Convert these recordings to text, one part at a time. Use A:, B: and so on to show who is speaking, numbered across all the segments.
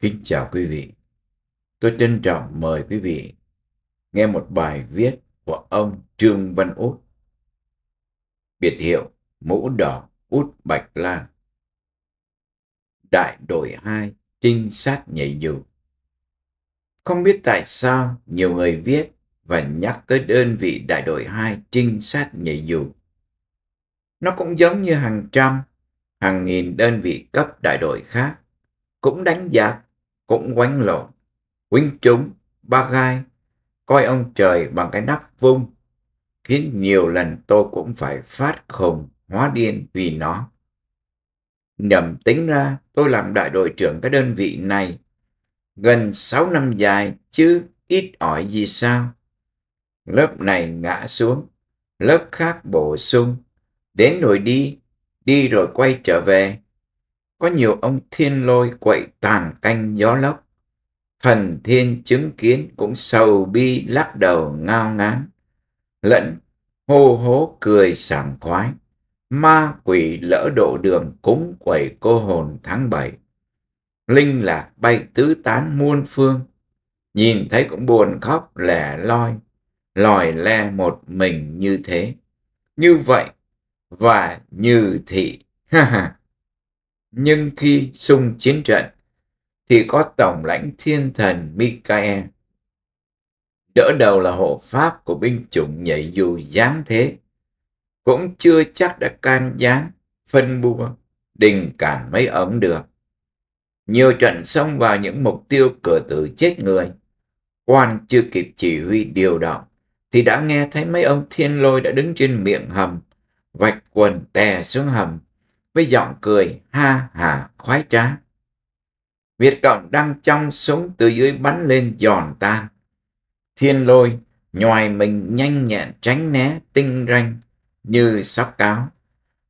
A: Kính chào quý vị. Tôi trân trọng mời quý vị nghe một bài viết của ông Trương Văn Út. Biệt hiệu Mũ Đỏ Út Bạch Lan. Đại đội 2 trinh sát nhảy dù. Không biết tại sao nhiều người viết và nhắc tới đơn vị đại đội 2 trinh sát nhảy dù. Nó cũng giống như hàng trăm, hàng nghìn đơn vị cấp đại đội khác cũng đánh giá cũng quánh lộn, quýnh trúng, ba gai, coi ông trời bằng cái nắp vung, khiến nhiều lần tôi cũng phải phát khùng, hóa điên vì nó. Nhầm tính ra tôi làm đại đội trưởng cái đơn vị này gần sáu năm dài chứ ít ỏi gì sao. Lớp này ngã xuống, lớp khác bổ sung, đến rồi đi, đi rồi quay trở về, có nhiều ông thiên lôi quậy tàn canh gió lốc. Thần thiên chứng kiến cũng sầu bi lắc đầu ngao ngán, lẫn hô hố cười sảng khoái. Ma quỷ lỡ độ đường cúng quẩy cô hồn tháng bảy Linh lạc bay tứ tán muôn phương, nhìn thấy cũng buồn khóc lẻ loi, lòi le một mình như thế. Như vậy và như thị. Ha ha nhưng khi xung chiến trận thì có tổng lãnh thiên thần Michael Đỡ đầu là hộ pháp của binh chủng nhảy dù dám thế, cũng chưa chắc đã can gián, phân bua, đình cản mấy ống được. Nhiều trận xông vào những mục tiêu cửa tử chết người, quan chưa kịp chỉ huy điều động, thì đã nghe thấy mấy ông thiên lôi đã đứng trên miệng hầm, vạch quần tè xuống hầm, với giọng cười ha hà khoái trá. Việt Cộng đang trong súng từ dưới bắn lên giòn tan. Thiên lôi, nhòi mình nhanh nhẹn tránh né tinh ranh như sóc cáo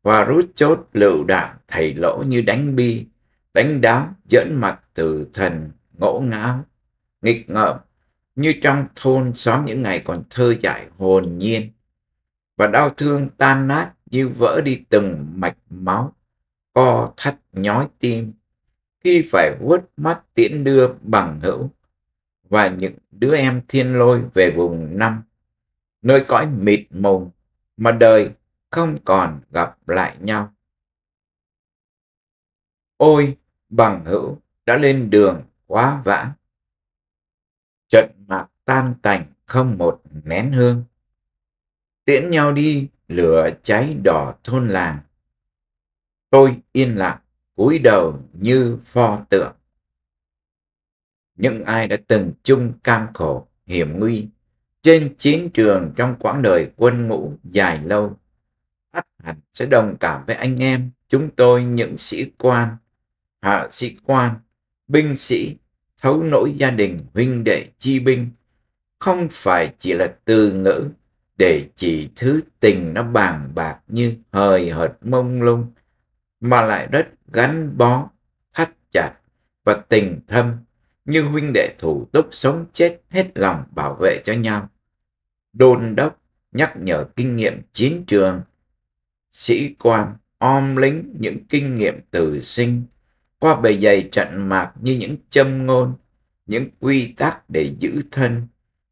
A: và rút chốt lựu đạn thầy lỗ như đánh bi, đánh đáo dẫn mặt từ thần ngỗ ngáo, nghịch ngợm như trong thôn xóm những ngày còn thơ dại hồn nhiên và đau thương tan nát như vỡ đi từng mạch máu, co thắt nhói tim, khi phải vuốt mắt tiễn đưa bằng hữu và những đứa em thiên lôi về vùng năm, nơi cõi mịt mùng mà đời không còn gặp lại nhau. Ôi, bằng hữu đã lên đường quá vãng. Trận mạc tan tành không một nén hương. Tiễn nhau đi lửa cháy đỏ thôn làng tôi yên lặng cúi đầu như pho tượng những ai đã từng chung cam khổ hiểm nguy trên chiến trường trong quãng đời quân ngũ dài lâu ắt hẳn sẽ đồng cảm với anh em chúng tôi những sĩ quan hạ sĩ quan binh sĩ thấu nỗi gia đình huynh đệ chi binh không phải chỉ là từ ngữ để chỉ thứ tình nó bàn bạc như hời hợt mông lung mà lại rất gắn bó thắt chặt và tình thâm như huynh đệ thủ túc sống chết hết lòng bảo vệ cho nhau đôn đốc nhắc nhở kinh nghiệm chiến trường sĩ quan om lính những kinh nghiệm từ sinh qua bề dày trận mạc như những châm ngôn những quy tắc để giữ thân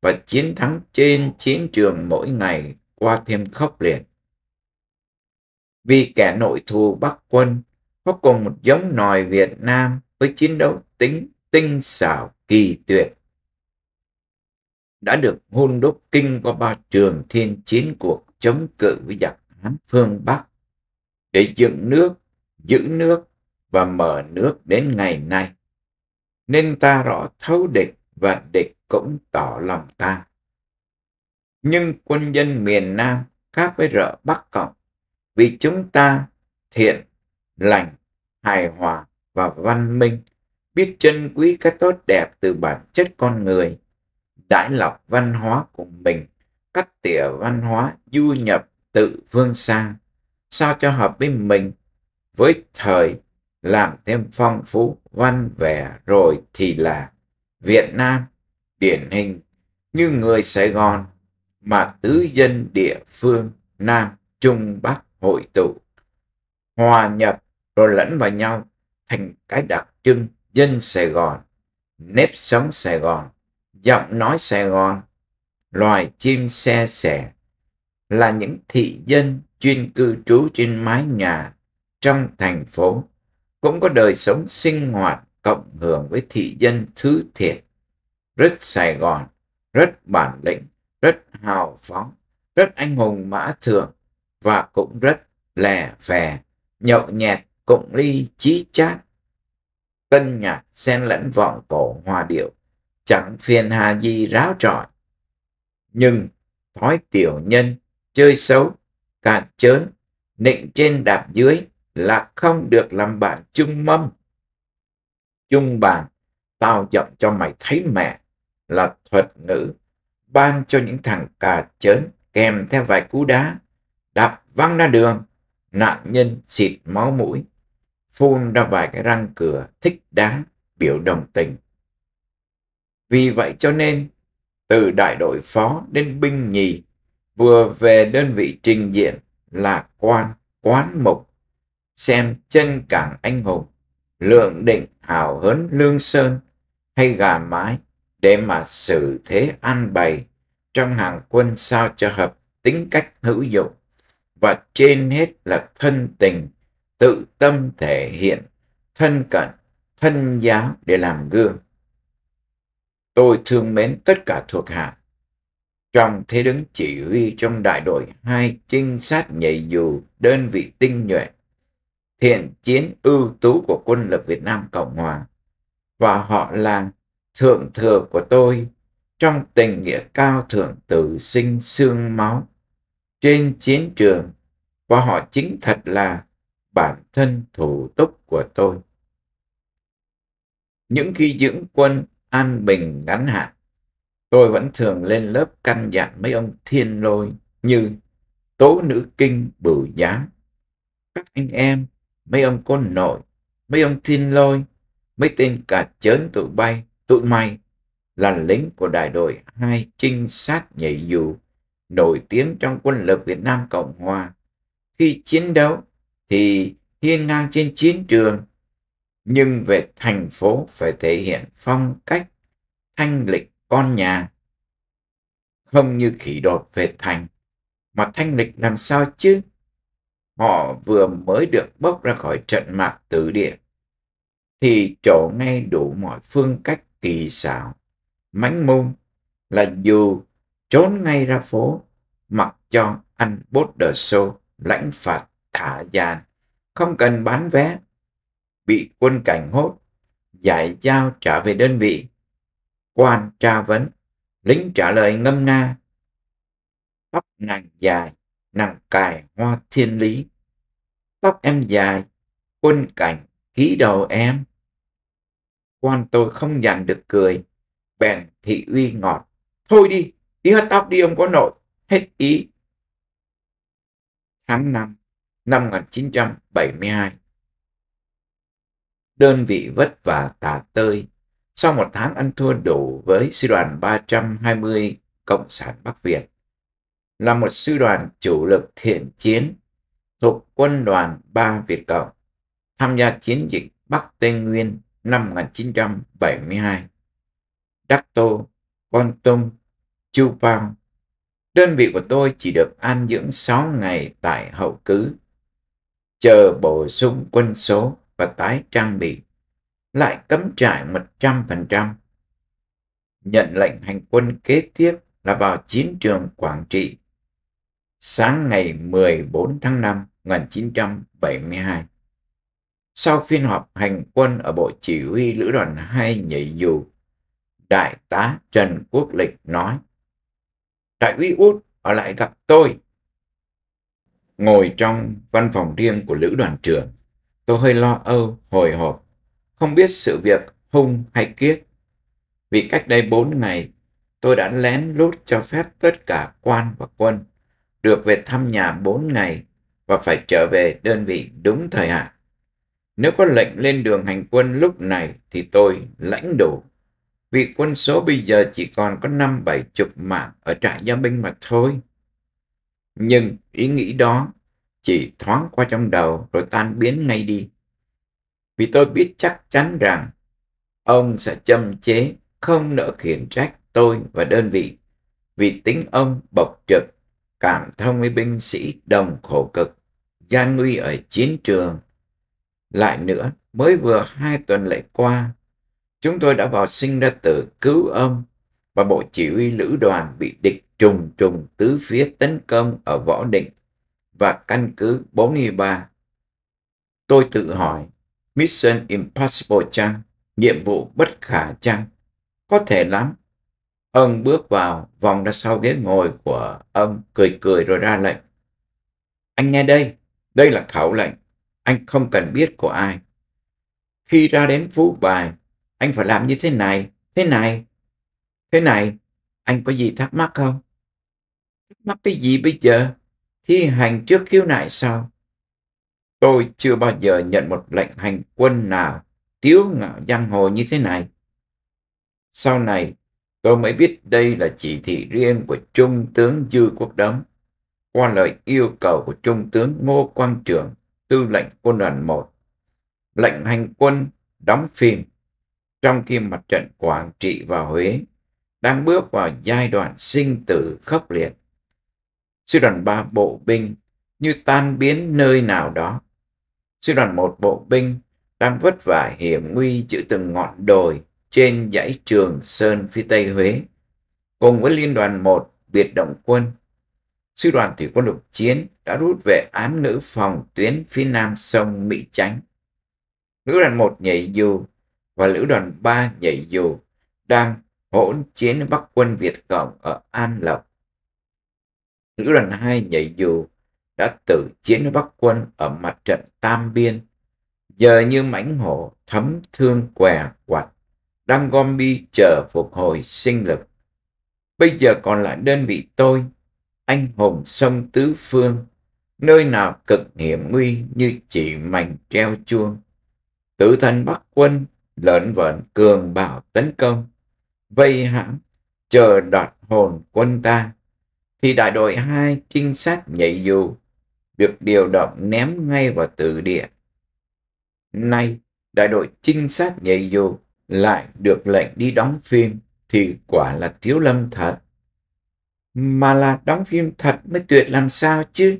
A: và chiến thắng trên chiến trường mỗi ngày qua thêm khốc liệt. Vì kẻ nội thù Bắc quân có cùng một giống nòi Việt Nam với chiến đấu tính tinh xảo kỳ tuyệt đã được hôn đúc kinh qua ba trường thiên chiến cuộc chống cự với giặc Hán phương Bắc để dựng nước, giữ nước và mở nước đến ngày nay. Nên ta rõ thấu địch và địch cũng tỏ lòng ta. Nhưng quân dân miền Nam khác với rợ Bắc Cộng vì chúng ta thiện, lành, hài hòa và văn minh biết trân quý cái tốt đẹp từ bản chất con người đãi lọc văn hóa của mình cắt tỉa văn hóa du nhập tự vương sang sao cho hợp với mình với thời làm thêm phong phú văn vẻ rồi thì là Việt Nam điển hình như người Sài Gòn mà tứ dân địa phương Nam, Trung, Bắc hội tụ, hòa nhập rồi lẫn vào nhau thành cái đặc trưng dân Sài Gòn, nếp sống Sài Gòn, giọng nói Sài Gòn, loài chim xe sẻ là những thị dân chuyên cư trú trên mái nhà trong thành phố cũng có đời sống sinh hoạt cộng hưởng với thị dân thứ thiệt rất Sài Gòn, rất bản lĩnh, rất hào phóng, rất anh hùng mã thường và cũng rất lè phè, nhậu nhẹt cũng ly chí chát. cân nhạc xen lẫn vọng cổ hòa điệu, chẳng phiền hà gì ráo trọi. Nhưng thói tiểu nhân, chơi xấu, cạn chớn, nịnh trên đạp dưới là không được làm bạn chung mâm. Chung bàn, tao giọng cho mày thấy mẹ, là thuật ngữ ban cho những thằng cà chớn kèm theo vài cú đá đạp văng ra đường nạn nhân xịt máu mũi phun ra vài cái răng cửa thích đáng biểu đồng tình vì vậy cho nên từ đại đội phó đến binh nhì vừa về đơn vị trình diện là quan quán mục xem chân cảng anh hùng lượng định hào hớn lương sơn hay gà mái để mà sự thế an bày trong hàng quân sao cho hợp tính cách hữu dụng và trên hết là thân tình tự tâm thể hiện thân cận thân giáo để làm gương tôi thương mến tất cả thuộc hạ trong thế đứng chỉ huy trong đại đội hai trinh sát nhảy dù đơn vị tinh nhuệ thiện chiến ưu tú của quân lực Việt Nam Cộng Hòa và họ là thượng thừa của tôi trong tình nghĩa cao thượng tử sinh xương máu. Trên chiến trường, và họ chính thật là bản thân thủ túc của tôi. Những khi dưỡng quân an bình ngắn hạn, tôi vẫn thường lên lớp căn dặn mấy ông thiên lôi như tố nữ kinh bửu giám, các anh em, mấy ông con nội, mấy ông thiên lôi, mấy tên cả chớn tụi bay Tụi mày là lính của đại đội hai trinh sát nhảy dù nổi tiếng trong quân lực Việt Nam Cộng Hòa. Khi chiến đấu thì hiên ngang trên chiến trường nhưng về thành phố phải thể hiện phong cách thanh lịch con nhà không như khỉ đột về thành mà thanh lịch làm sao chứ họ vừa mới được bốc ra khỏi trận mạc tử địa thì chỗ ngay đủ mọi phương cách kỳ xảo mánh mung là dù trốn ngay ra phố mặc cho anh bốt đờ xô lãnh phạt thả gian không cần bán vé bị quân cảnh hốt giải giao trả về đơn vị quan tra vấn lính trả lời ngâm nga tóc nàng dài nàng cài hoa thiên lý tóc em dài quân cảnh khí đầu em Quan tôi không dằn được cười, bèn thị uy ngọt. Thôi đi, đi hết tóc đi ông có nội, hết ý. Tháng 5 năm 1972 đơn vị vất vả tả tơi. Sau một tháng ăn thua đủ với sư đoàn 320 Cộng sản Bắc Việt, là một sư đoàn chủ lực thiện chiến thuộc quân đoàn 3 Việt Cộng, tham gia chiến dịch Bắc Tây Nguyên năm 1972. Đắc Tô, Con Tum, Chu Pao. Đơn vị của tôi chỉ được an dưỡng 6 ngày tại hậu cứ, chờ bổ sung quân số và tái trang bị, lại cấm trại 100%. Nhận lệnh hành quân kế tiếp là vào chiến trường Quảng Trị, sáng ngày 14 tháng 5 1972. Sau phiên họp hành quân ở Bộ Chỉ huy Lữ đoàn 2 nhảy dù, Đại tá Trần Quốc Lịch nói, Đại úy Út ở lại gặp tôi. Ngồi trong văn phòng riêng của Lữ đoàn trưởng, tôi hơi lo âu, hồi hộp, không biết sự việc hung hay kiết. Vì cách đây bốn ngày, tôi đã lén lút cho phép tất cả quan và quân được về thăm nhà bốn ngày và phải trở về đơn vị đúng thời hạn. Nếu có lệnh lên đường hành quân lúc này thì tôi lãnh đủ. Vì quân số bây giờ chỉ còn có năm bảy chục mạng ở trại gia binh mà thôi. Nhưng ý nghĩ đó chỉ thoáng qua trong đầu rồi tan biến ngay đi. Vì tôi biết chắc chắn rằng ông sẽ châm chế, không nỡ khiển trách tôi và đơn vị. Vì tính ông bộc trực, cảm thông với binh sĩ đồng khổ cực, gian nguy ở chiến trường lại nữa, mới vừa hai tuần lễ qua, chúng tôi đã vào sinh ra tử cứu âm và bộ chỉ huy lữ đoàn bị địch trùng trùng tứ phía tấn công ở Võ Định và căn cứ 43. Tôi tự hỏi, Mission Impossible chăng? Nhiệm vụ bất khả chăng? Có thể lắm. Ông bước vào, vòng ra sau ghế ngồi của ông, cười cười rồi ra lệnh. Anh nghe đây, đây là khảo lệnh anh không cần biết của ai. Khi ra đến phú bài, anh phải làm như thế này, thế này, thế này. Anh có gì thắc mắc không? Thắc mắc cái gì bây giờ? Thi hành trước khiếu nại sao? Tôi chưa bao giờ nhận một lệnh hành quân nào tiếu ngạo giang hồ như thế này. Sau này, tôi mới biết đây là chỉ thị riêng của Trung tướng Dư Quốc Đống qua lời yêu cầu của Trung tướng Ngô Quang Trường tư lệnh quân đoàn 1, lệnh hành quân đóng phim, trong khi mặt trận Quảng Trị và Huế đang bước vào giai đoạn sinh tử khốc liệt. Sư đoàn 3 bộ binh như tan biến nơi nào đó. Sư đoàn 1 bộ binh đang vất vả hiểm nguy giữa từng ngọn đồi trên dãy Trường Sơn phía Tây Huế, cùng với Liên đoàn 1 biệt động quân. Sư đoàn thủy quân lục chiến đã rút về án ngữ phòng tuyến phía nam sông Mỹ Chánh. Lữ đoàn 1 nhảy dù và lữ đoàn 3 nhảy dù đang hỗn chiến Bắc quân Việt Cộng ở An Lộc. Lữ đoàn 2 nhảy dù đã tử chiến với Bắc quân ở mặt trận Tam Biên. Giờ như mãnh hổ thấm thương què quặt, đang gom bi chờ phục hồi sinh lực. Bây giờ còn lại đơn vị tôi, anh hùng sông Tứ Phương nơi nào cực hiểm nguy như chỉ mảnh treo chuông. Tử thần Bắc quân lợn vợn cường bảo tấn công, vây hãm, chờ đoạt hồn quân ta. Thì đại đội hai trinh sát nhảy dù, được điều động ném ngay vào tử địa. Nay, đại đội trinh sát nhảy dù lại được lệnh đi đóng phim thì quả là thiếu lâm thật. Mà là đóng phim thật mới tuyệt làm sao chứ?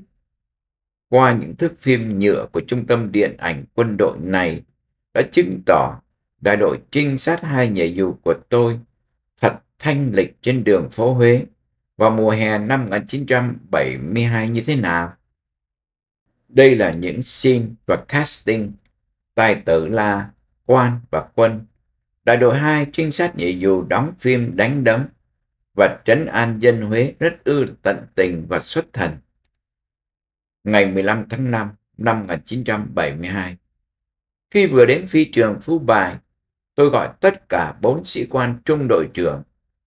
A: qua những thước phim nhựa của trung tâm điện ảnh quân đội này đã chứng tỏ đại đội trinh sát hai nhảy dù của tôi thật thanh lịch trên đường phố Huế vào mùa hè năm 1972 như thế nào. Đây là những scene và casting tài tử là Quan và Quân. Đại đội 2 trinh sát nhảy dù đóng phim đánh đấm và trấn an dân Huế rất ư tận tình và xuất thần ngày 15 tháng 5 năm 1972. Khi vừa đến phi trường Phú Bài, tôi gọi tất cả bốn sĩ quan trung đội trưởng,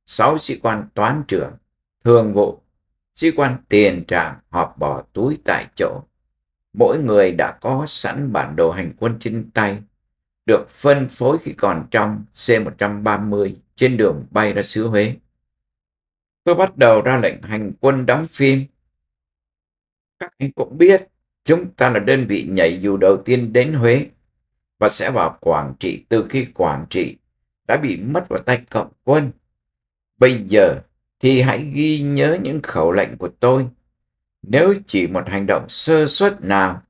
A: sáu sĩ quan toán trưởng, thường vụ, sĩ quan tiền trạm họp bỏ túi tại chỗ. Mỗi người đã có sẵn bản đồ hành quân trên tay, được phân phối khi còn trong C-130 trên đường bay ra xứ Huế. Tôi bắt đầu ra lệnh hành quân đóng phim các anh cũng biết chúng ta là đơn vị nhảy dù đầu tiên đến Huế và sẽ vào quản Trị từ khi quản Trị đã bị mất vào tay cộng quân. Bây giờ thì hãy ghi nhớ những khẩu lệnh của tôi. Nếu chỉ một hành động sơ suất nào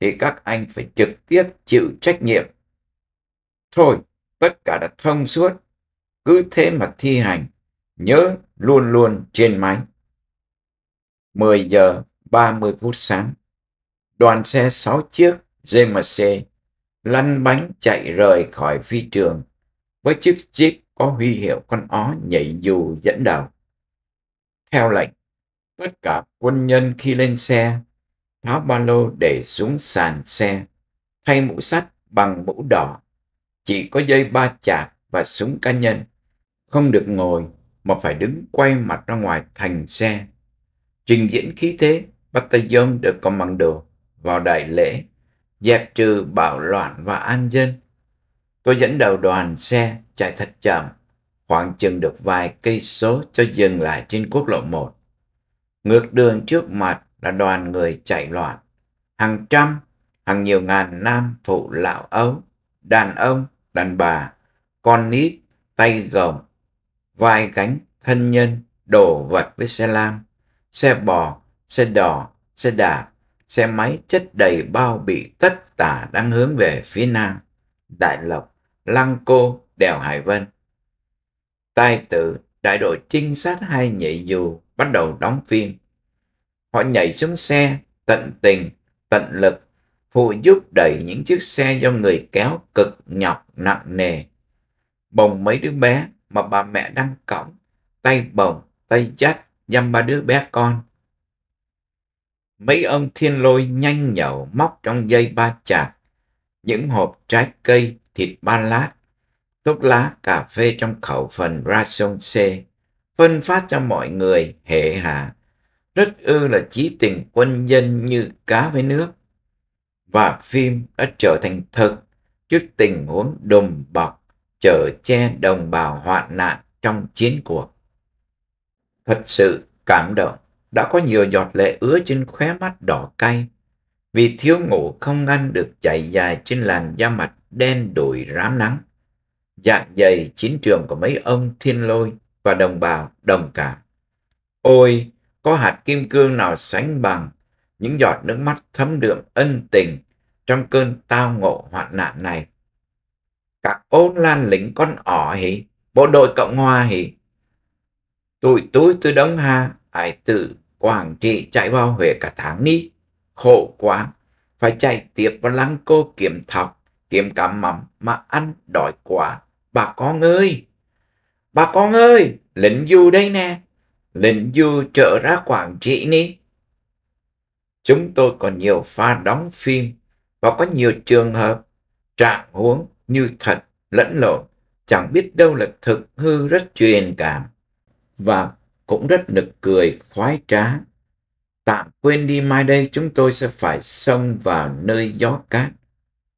A: thì các anh phải trực tiếp chịu trách nhiệm. Thôi, tất cả đã thông suốt, cứ thế mà thi hành, nhớ luôn luôn trên máy. 10 giờ 30 phút sáng. Đoàn xe 6 chiếc GMC lăn bánh chạy rời khỏi phi trường với chiếc jeep có huy hiệu con ó nhảy dù dẫn đầu. Theo lệnh, tất cả quân nhân khi lên xe tháo ba lô để xuống sàn xe, thay mũ sắt bằng mũ đỏ, chỉ có dây ba chạc và súng cá nhân, không được ngồi mà phải đứng quay mặt ra ngoài thành xe. Trình diễn khí thế Bataillon de Commando vào đại lễ, dẹp trừ bạo loạn và an dân. Tôi dẫn đầu đoàn xe chạy thật chậm, khoảng chừng được vài cây số cho dừng lại trên quốc lộ 1. Ngược đường trước mặt là đoàn người chạy loạn, hàng trăm, hàng nhiều ngàn nam phụ lão ấu, đàn ông, đàn bà, con nít, tay gồng, vai gánh, thân nhân, đồ vật với xe lam, xe bò, xe đò, xe đạp, xe máy chất đầy bao bị tất tả đang hướng về phía nam, Đại Lộc, Lăng Cô, đèo Hải Vân. Tài tử, đại đội trinh sát hai nhảy dù bắt đầu đóng phim. Họ nhảy xuống xe, tận tình, tận lực, phụ giúp đẩy những chiếc xe do người kéo cực nhọc nặng nề. Bồng mấy đứa bé mà bà mẹ đang cõng, tay bồng, tay dắt, dăm ba đứa bé con mấy ông thiên lôi nhanh nhậu móc trong dây ba chạc, những hộp trái cây, thịt ba lát, thuốc lá, cà phê trong khẩu phần ra sông xê, phân phát cho mọi người hệ hạ. Rất ư là chí tình quân dân như cá với nước. Và phim đã trở thành thật trước tình huống đùm bọc, chở che đồng bào hoạn nạn trong chiến cuộc. Thật sự cảm động đã có nhiều giọt lệ ứa trên khóe mắt đỏ cay vì thiếu ngủ không ngăn được chạy dài trên làn da mặt đen đùi rám nắng dạng dày chiến trường của mấy ông thiên lôi và đồng bào đồng cảm ôi có hạt kim cương nào sánh bằng những giọt nước mắt thấm đượm ân tình trong cơn tao ngộ hoạn nạn này các ôn lan lính con ỏ hỉ bộ đội cộng hòa hỉ tụi túi tôi đóng ha ai tự Quảng Trị chạy vào Huế cả tháng đi. Khổ quá, phải chạy tiếp vào lăng cô kiếm thọc, kiếm cá mắm mà ăn đòi quá. Bà con ơi! Bà con ơi! Lính du đây nè! Lính du trở ra Quảng Trị đi. Chúng tôi còn nhiều pha đóng phim và có nhiều trường hợp trạng huống như thật lẫn lộn chẳng biết đâu là thực hư rất truyền cảm và cũng rất nực cười, khoái trá. Tạm quên đi mai đây chúng tôi sẽ phải xông vào nơi gió cát.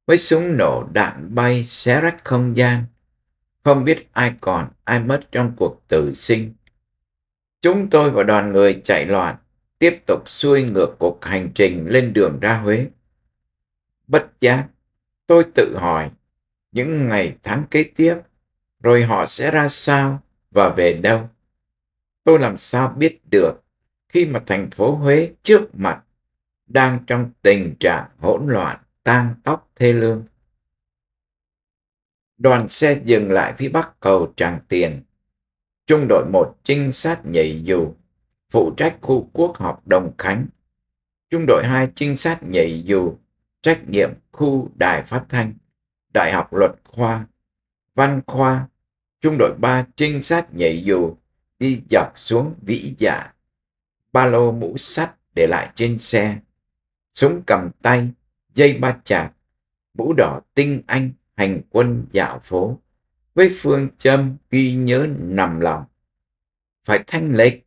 A: Với súng nổ đạn bay xé rách không gian. Không biết ai còn, ai mất trong cuộc tử sinh. Chúng tôi và đoàn người chạy loạn, tiếp tục xuôi ngược cuộc hành trình lên đường ra Huế. Bất giác, tôi tự hỏi, những ngày tháng kế tiếp, rồi họ sẽ ra sao và về đâu? tôi làm sao biết được khi mà thành phố Huế trước mặt đang trong tình trạng hỗn loạn, tan tóc thê lương. Đoàn xe dừng lại phía bắc cầu Tràng Tiền. Trung đội một trinh sát nhảy dù, phụ trách khu quốc họp Đồng Khánh. Trung đội hai trinh sát nhảy dù, trách nhiệm khu đài phát thanh, đại học luật khoa, văn khoa. Trung đội ba trinh sát nhảy dù, đi dọc xuống vĩ dạ. Ba lô mũ sắt để lại trên xe. Súng cầm tay, dây ba chạc, mũ đỏ tinh anh hành quân dạo phố. Với phương châm ghi nhớ nằm lòng. Phải thanh lịch,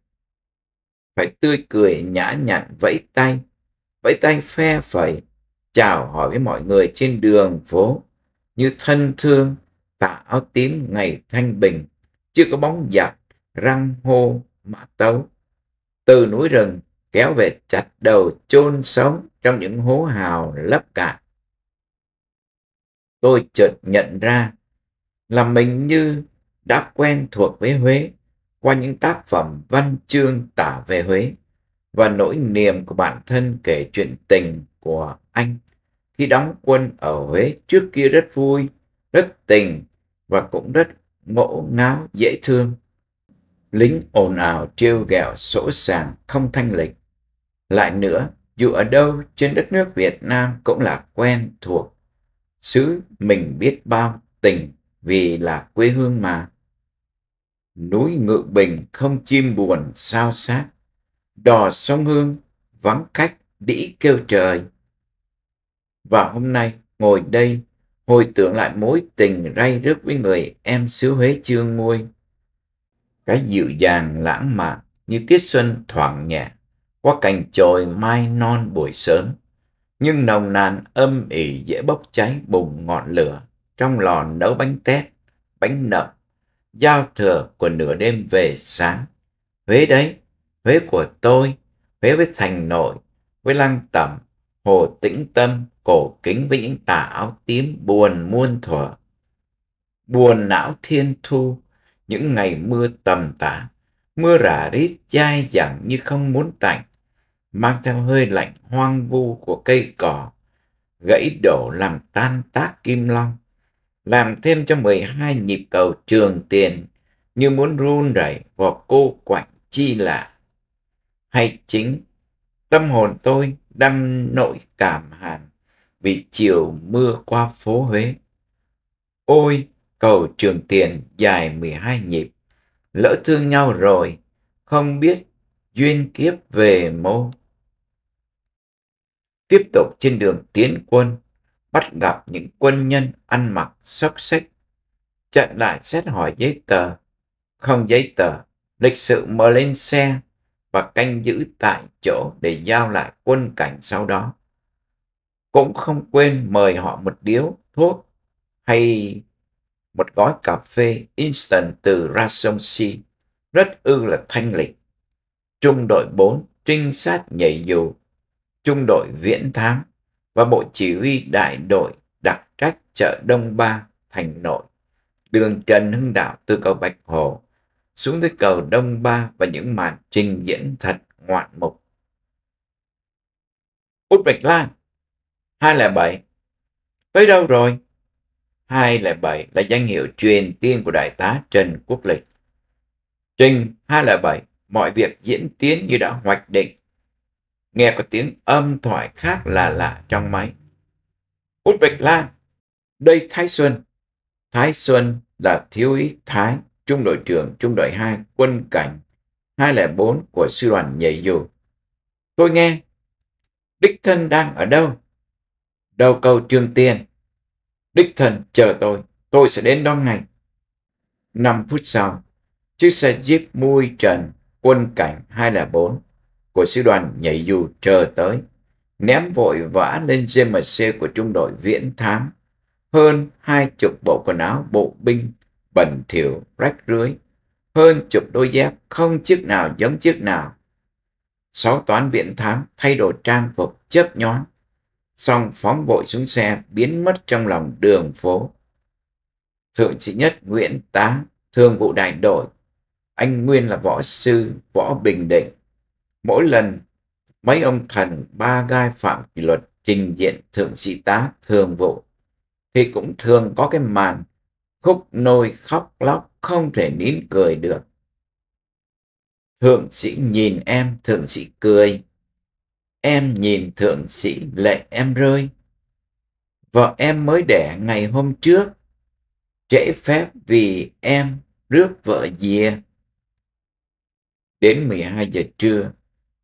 A: phải tươi cười nhã nhặn vẫy tay, vẫy tay phe phẩy, chào hỏi với mọi người trên đường phố như thân thương tả áo tím ngày thanh bình chưa có bóng giặc răng hô mà tấu từ núi rừng kéo về chặt đầu chôn sống trong những hố hào lấp cạn tôi chợt nhận ra là mình như đã quen thuộc với huế qua những tác phẩm văn chương tả về huế và nỗi niềm của bản thân kể chuyện tình của anh khi đóng quân ở huế trước kia rất vui rất tình và cũng rất ngỗ ngáo dễ thương lính ồn ào trêu ghẹo sỗ sàng không thanh lịch. Lại nữa, dù ở đâu trên đất nước Việt Nam cũng là quen thuộc. Xứ mình biết bao tình vì là quê hương mà. Núi Ngự Bình không chim buồn sao sát, đò sông Hương vắng khách đĩ kêu trời. Và hôm nay ngồi đây hồi tưởng lại mối tình ray rứt với người em xứ Huế chưa Nguôi cái dịu dàng lãng mạn như tiết xuân thoảng nhẹ qua cành chồi mai non buổi sớm nhưng nồng nàn âm ỉ dễ bốc cháy bùng ngọn lửa trong lò nấu bánh tét bánh nậm giao thừa của nửa đêm về sáng huế đấy huế của tôi huế với thành nội với lăng tẩm hồ tĩnh tâm cổ kính với những tà áo tím buồn muôn thuở buồn não thiên thu những ngày mưa tầm tã, mưa rả rít dai dẳng như không muốn tạnh, mang theo hơi lạnh hoang vu của cây cỏ, gãy đổ làm tan tác kim long, làm thêm cho mười hai nhịp cầu trường tiền như muốn run rẩy vào cô quạnh chi lạ. Hay chính, tâm hồn tôi đang nội cảm hàn vì chiều mưa qua phố Huế. Ôi, cầu trường tiền dài 12 nhịp. Lỡ thương nhau rồi, không biết duyên kiếp về mô. Tiếp tục trên đường tiến quân, bắt gặp những quân nhân ăn mặc xốc xếch. Chặn lại xét hỏi giấy tờ, không giấy tờ, lịch sự mở lên xe và canh giữ tại chỗ để giao lại quân cảnh sau đó. Cũng không quên mời họ một điếu thuốc hay một gói cà phê instant từ Rasonsi, rất ư là thanh lịch. Trung đội 4 trinh sát nhảy dù, trung đội viễn thám và bộ chỉ huy đại đội đặc trách chợ Đông Ba, thành nội. Đường Trần Hưng Đạo từ cầu Bạch Hồ xuống tới cầu Đông Ba và những màn trình diễn thật ngoạn mục. Út Bạch Lan 207 Tới đâu rồi? 207 là danh hiệu truyền tin của Đại tá Trần Quốc Lịch. Trình 207, mọi việc diễn tiến như đã hoạch định. Nghe có tiếng âm thoại khác là lạ trong máy. Út Bạch Lan, đây Thái Xuân. Thái Xuân là thiếu úy Thái, trung đội trưởng trung đội 2 quân cảnh 204 của sư đoàn nhảy dù. Tôi nghe, đích thân đang ở đâu? Đầu cầu trường tiền Đích thần chờ tôi, tôi sẽ đến đó ngay. Năm phút sau, chiếc xe jeep mui trần quân cảnh 204 của sư đoàn nhảy dù chờ tới, ném vội vã lên GMC của trung đội viễn thám. Hơn hai chục bộ quần áo bộ binh, bẩn thỉu rách rưới, hơn chục đôi dép không chiếc nào giống chiếc nào. Sáu toán viễn thám thay đồ trang phục chớp nhón, Xong phóng vội xuống xe biến mất trong lòng đường phố. Thượng sĩ nhất Nguyễn Tá, thường vụ đại đội. Anh Nguyên là võ sư, võ bình định. Mỗi lần mấy ông thần ba gai phạm kỷ luật trình diện thượng sĩ tá thường vụ thì cũng thường có cái màn khúc nôi khóc lóc không thể nín cười được. Thượng sĩ nhìn em, thượng sĩ cười em nhìn thượng sĩ lệ em rơi. Vợ em mới đẻ ngày hôm trước, trễ phép vì em rước vợ dìa. Đến 12 giờ trưa,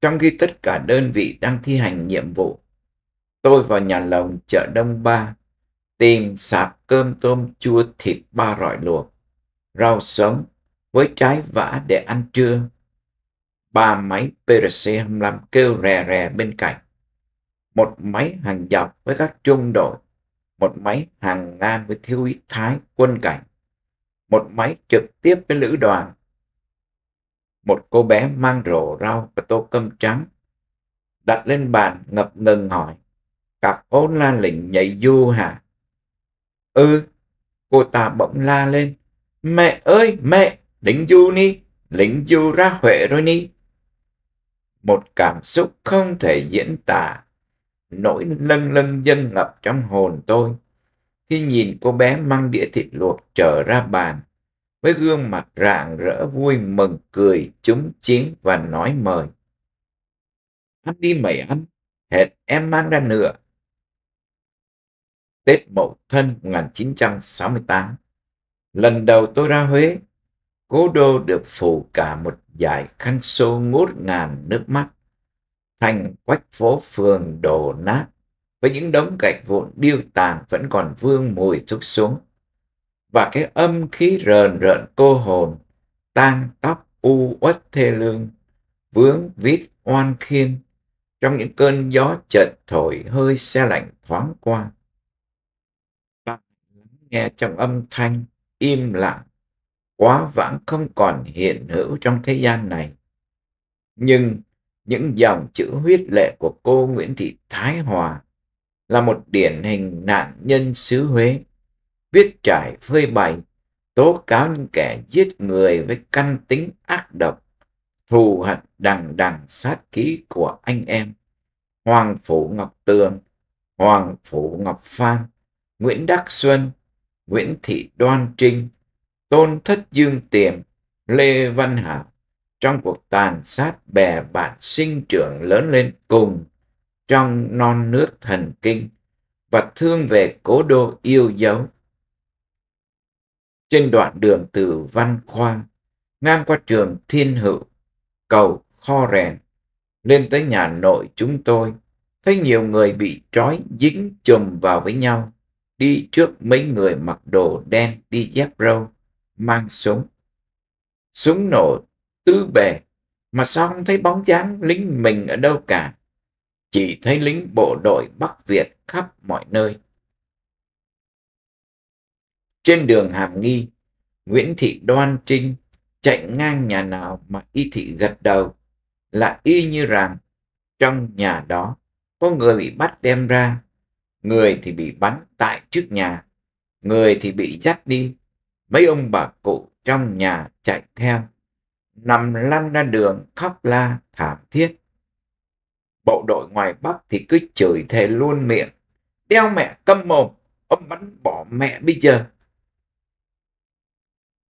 A: trong khi tất cả đơn vị đang thi hành nhiệm vụ, tôi vào nhà lồng chợ Đông Ba tìm sạp cơm tôm chua thịt ba rọi luộc, rau sống với trái vả để ăn trưa ba máy PRC-25 kêu rè rè bên cạnh, một máy hàng dọc với các trung đội, một máy hàng ngang với thiếu úy Thái quân cảnh, một máy trực tiếp với lữ đoàn, một cô bé mang rổ rau và tô cơm trắng, đặt lên bàn ngập ngừng hỏi, cặp ố la lỉnh nhảy du hả? Ừ, cô ta bỗng la lên, mẹ ơi mẹ, lính du ni, lính du ra Huệ rồi ni một cảm xúc không thể diễn tả nỗi lâng lâng dâng ngập trong hồn tôi khi nhìn cô bé mang đĩa thịt luộc trở ra bàn với gương mặt rạng rỡ vui mừng cười chúng chiến và nói mời ăn đi mày ăn hệt em mang ra nửa Tết Mậu Thân 1968 lần đầu tôi ra Huế cố đô được phủ cả một dài khăn xô ngút ngàn nước mắt. Thành quách phố phường đổ nát, với những đống gạch vụn điêu tàn vẫn còn vương mùi thuốc súng. Và cái âm khí rờn rợn cô hồn, tang tóc u uất thê lương, vướng vít oan khiên, trong những cơn gió chợt thổi hơi xe lạnh thoáng qua. Ta nghe trong âm thanh im lặng quá vãng không còn hiện hữu trong thế gian này. Nhưng những dòng chữ huyết lệ của cô Nguyễn Thị Thái Hòa là một điển hình nạn nhân xứ Huế, viết trải phơi bày, tố cáo những kẻ giết người với căn tính ác độc, thù hận đằng đằng sát khí của anh em Hoàng Phủ Ngọc Tường, Hoàng Phủ Ngọc Phan, Nguyễn Đắc Xuân, Nguyễn Thị Đoan Trinh, Tôn Thất Dương tiệm Lê Văn Hảo trong cuộc tàn sát bè bạn sinh trưởng lớn lên cùng trong non nước thần kinh và thương về cố đô yêu dấu. Trên đoạn đường từ Văn Khoa ngang qua trường Thiên Hữu, cầu Kho Rèn, lên tới nhà nội chúng tôi, thấy nhiều người bị trói dính chùm vào với nhau, đi trước mấy người mặc đồ đen đi dép râu mang súng súng nổ tứ bề mà sao không thấy bóng dáng lính mình ở đâu cả chỉ thấy lính bộ đội bắc việt khắp mọi nơi trên đường hàm nghi nguyễn thị đoan trinh chạy ngang nhà nào mà y thị gật đầu là y như rằng trong nhà đó có người bị bắt đem ra người thì bị bắn tại trước nhà người thì bị dắt đi mấy ông bà cụ trong nhà chạy theo, nằm lăn ra đường khóc la thảm thiết. Bộ đội ngoài Bắc thì cứ chửi thề luôn miệng, đeo mẹ câm mồm, ông bắn bỏ mẹ bây giờ.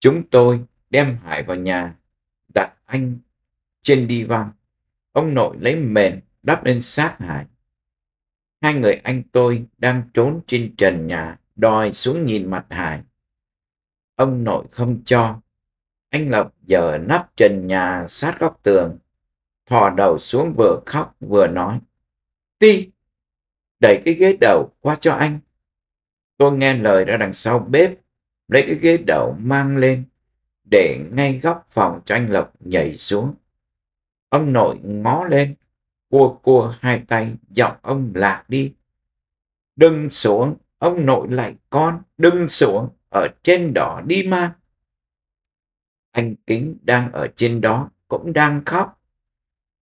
A: Chúng tôi đem Hải vào nhà, đặt anh trên đi văn. Ông nội lấy mền đắp lên sát Hải. Hai người anh tôi đang trốn trên trần nhà, đòi xuống nhìn mặt Hải ông nội không cho. Anh Lộc giờ nắp trần nhà sát góc tường, thò đầu xuống vừa khóc vừa nói. Ti, đẩy cái ghế đầu qua cho anh. Tôi nghe lời ra đằng sau bếp, lấy cái ghế đầu mang lên, để ngay góc phòng cho anh Lộc nhảy xuống. Ông nội ngó lên, cua cua hai tay, giọng ông lạc đi. Đừng xuống, ông nội lại con, đừng xuống ở trên đỏ đi ma. Anh Kính đang ở trên đó cũng đang khóc.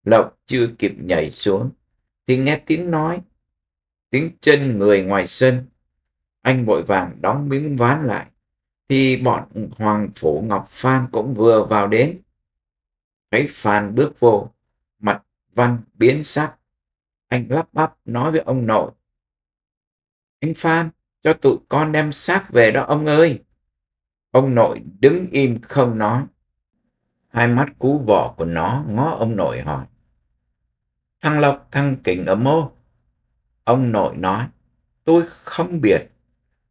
A: Lộc chưa kịp nhảy xuống thì nghe tiếng nói, tiếng chân người ngoài sân. Anh vội vàng đóng miếng ván lại thì bọn Hoàng Phủ Ngọc Phan cũng vừa vào đến. Thấy Phan bước vô, mặt văn biến sắc. Anh lắp bắp nói với ông nội. Anh Phan, cho tụi con đem xác về đó ông ơi. Ông nội đứng im không nói. Hai mắt cú vỏ của nó ngó ông nội hỏi. Thằng Lộc, thằng Kình ở mô. Ông nội nói, tôi không biết.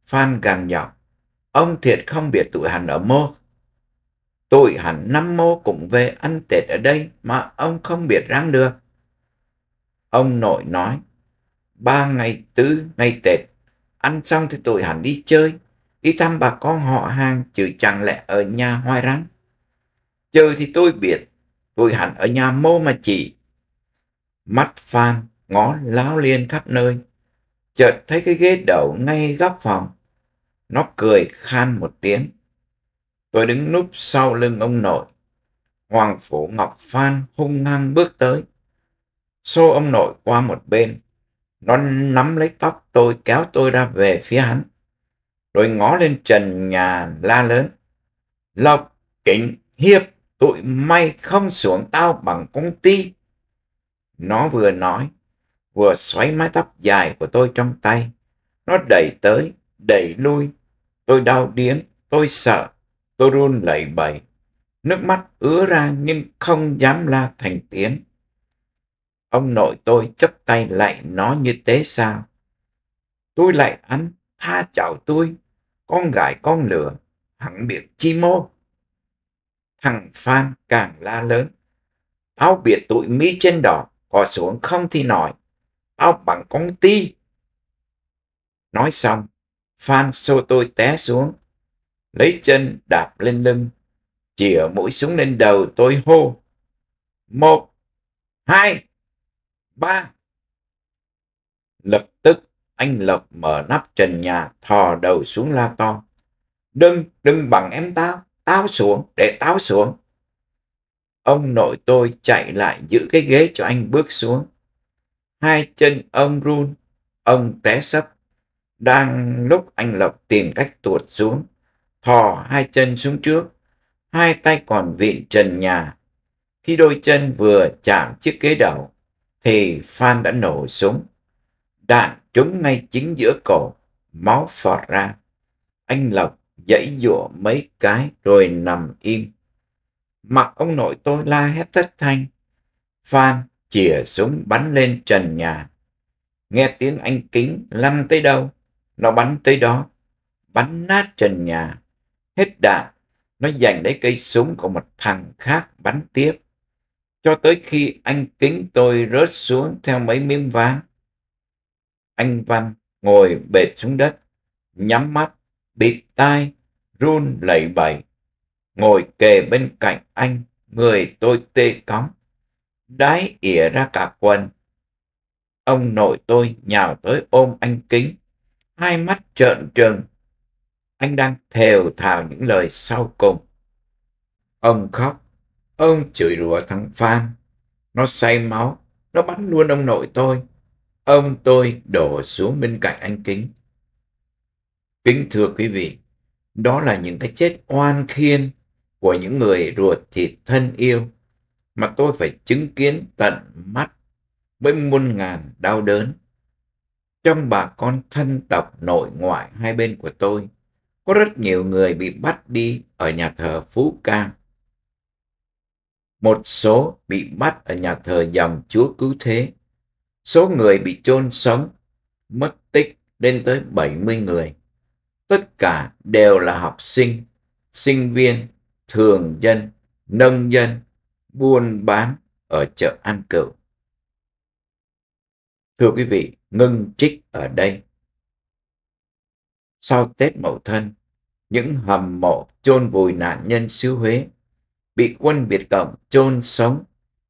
A: Phan gằn giọng, ông thiệt không biết tụi hẳn ở mô. Tụi hẳn năm mô cũng về ăn Tết ở đây mà ông không biết răng được. Ông nội nói, ba ngày tư ngày Tết ăn xong thì tụi hẳn đi chơi, đi thăm bà con họ hàng chứ chẳng lẽ ở nhà hoài rắn. Chờ thì tôi biết, tụi hẳn ở nhà mô mà chỉ. Mắt Phan ngó láo liên khắp nơi, chợt thấy cái ghế đậu ngay góc phòng. Nó cười khan một tiếng. Tôi đứng núp sau lưng ông nội. Hoàng phủ Ngọc Phan hung hăng bước tới. Xô ông nội qua một bên, nó nắm lấy tóc tôi kéo tôi ra về phía hắn. Rồi ngó lên trần nhà la lớn. Lộc, kính, hiệp, tụi mày không xuống tao bằng công ty. Nó vừa nói, vừa xoáy mái tóc dài của tôi trong tay. Nó đẩy tới, đẩy lui. Tôi đau điếng, tôi sợ, tôi run lẩy bẩy. Nước mắt ứa ra nhưng không dám la thành tiếng. Ông nội tôi chấp tay lại nó như thế sao? Tôi lại anh, tha chào tôi, con gái con lừa, hẳn biệt chi mô. Thằng Phan càng la lớn. Tao biệt tụi Mỹ trên đỏ, có xuống không thì nói. Tao bằng con ti. Nói xong, Phan xô tôi té xuống, lấy chân đạp lên lưng, chỉa mũi súng lên đầu tôi hô. Một, hai, ba lập tức anh lộc mở nắp trần nhà thò đầu xuống la to đừng đừng bằng em tao tao xuống để tao xuống ông nội tôi chạy lại giữ cái ghế cho anh bước xuống hai chân ông run ông té sấp đang lúc anh lộc tìm cách tuột xuống thò hai chân xuống trước hai tay còn vị trần nhà khi đôi chân vừa chạm chiếc ghế đầu thì Phan đã nổ súng. Đạn trúng ngay chính giữa cổ, máu phọt ra. Anh Lộc dãy dụa mấy cái rồi nằm im. Mặt ông nội tôi la hét thất thanh. Phan chìa súng bắn lên trần nhà. Nghe tiếng anh kính lăn tới đâu, nó bắn tới đó, bắn nát trần nhà. Hết đạn, nó giành lấy cây súng của một thằng khác bắn tiếp cho tới khi anh kính tôi rớt xuống theo mấy miếng ván. Anh Văn ngồi bệt xuống đất, nhắm mắt, bịt tai, run lẩy bẩy. Ngồi kề bên cạnh anh, người tôi tê cóng, đái ỉa ra cả quần. Ông nội tôi nhào tới ôm anh kính, hai mắt trợn trừng. Anh đang thều thào những lời sau cùng. Ông khóc Ông chửi rủa thằng Phan. Nó say máu. Nó bắn luôn ông nội tôi. Ông tôi đổ xuống bên cạnh anh Kính. Kính thưa quý vị, đó là những cái chết oan khiên của những người ruột thịt thân yêu mà tôi phải chứng kiến tận mắt với muôn ngàn đau đớn. Trong bà con thân tộc nội ngoại hai bên của tôi, có rất nhiều người bị bắt đi ở nhà thờ Phú Cang một số bị bắt ở nhà thờ dòng Chúa Cứu Thế. Số người bị chôn sống, mất tích lên tới 70 người. Tất cả đều là học sinh, sinh viên, thường dân, nông dân, buôn bán ở chợ An Cựu. Thưa quý vị, ngưng trích ở đây. Sau Tết Mậu Thân, những hầm mộ chôn vùi nạn nhân xứ Huế bị quân Việt Cộng chôn sống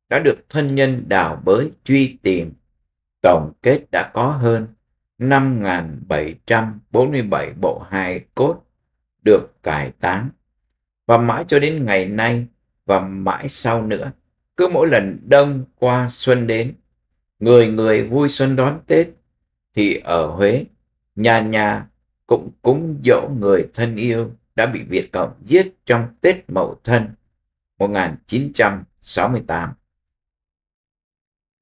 A: đã được thân nhân đào bới truy tìm. Tổng kết đã có hơn 5.747 bộ hài cốt được cải táng. Và mãi cho đến ngày nay và mãi sau nữa, cứ mỗi lần đông qua xuân đến, người người vui xuân đón Tết, thì ở Huế, nhà nhà cũng cúng dỗ người thân yêu đã bị Việt Cộng giết trong Tết Mậu Thân 1968.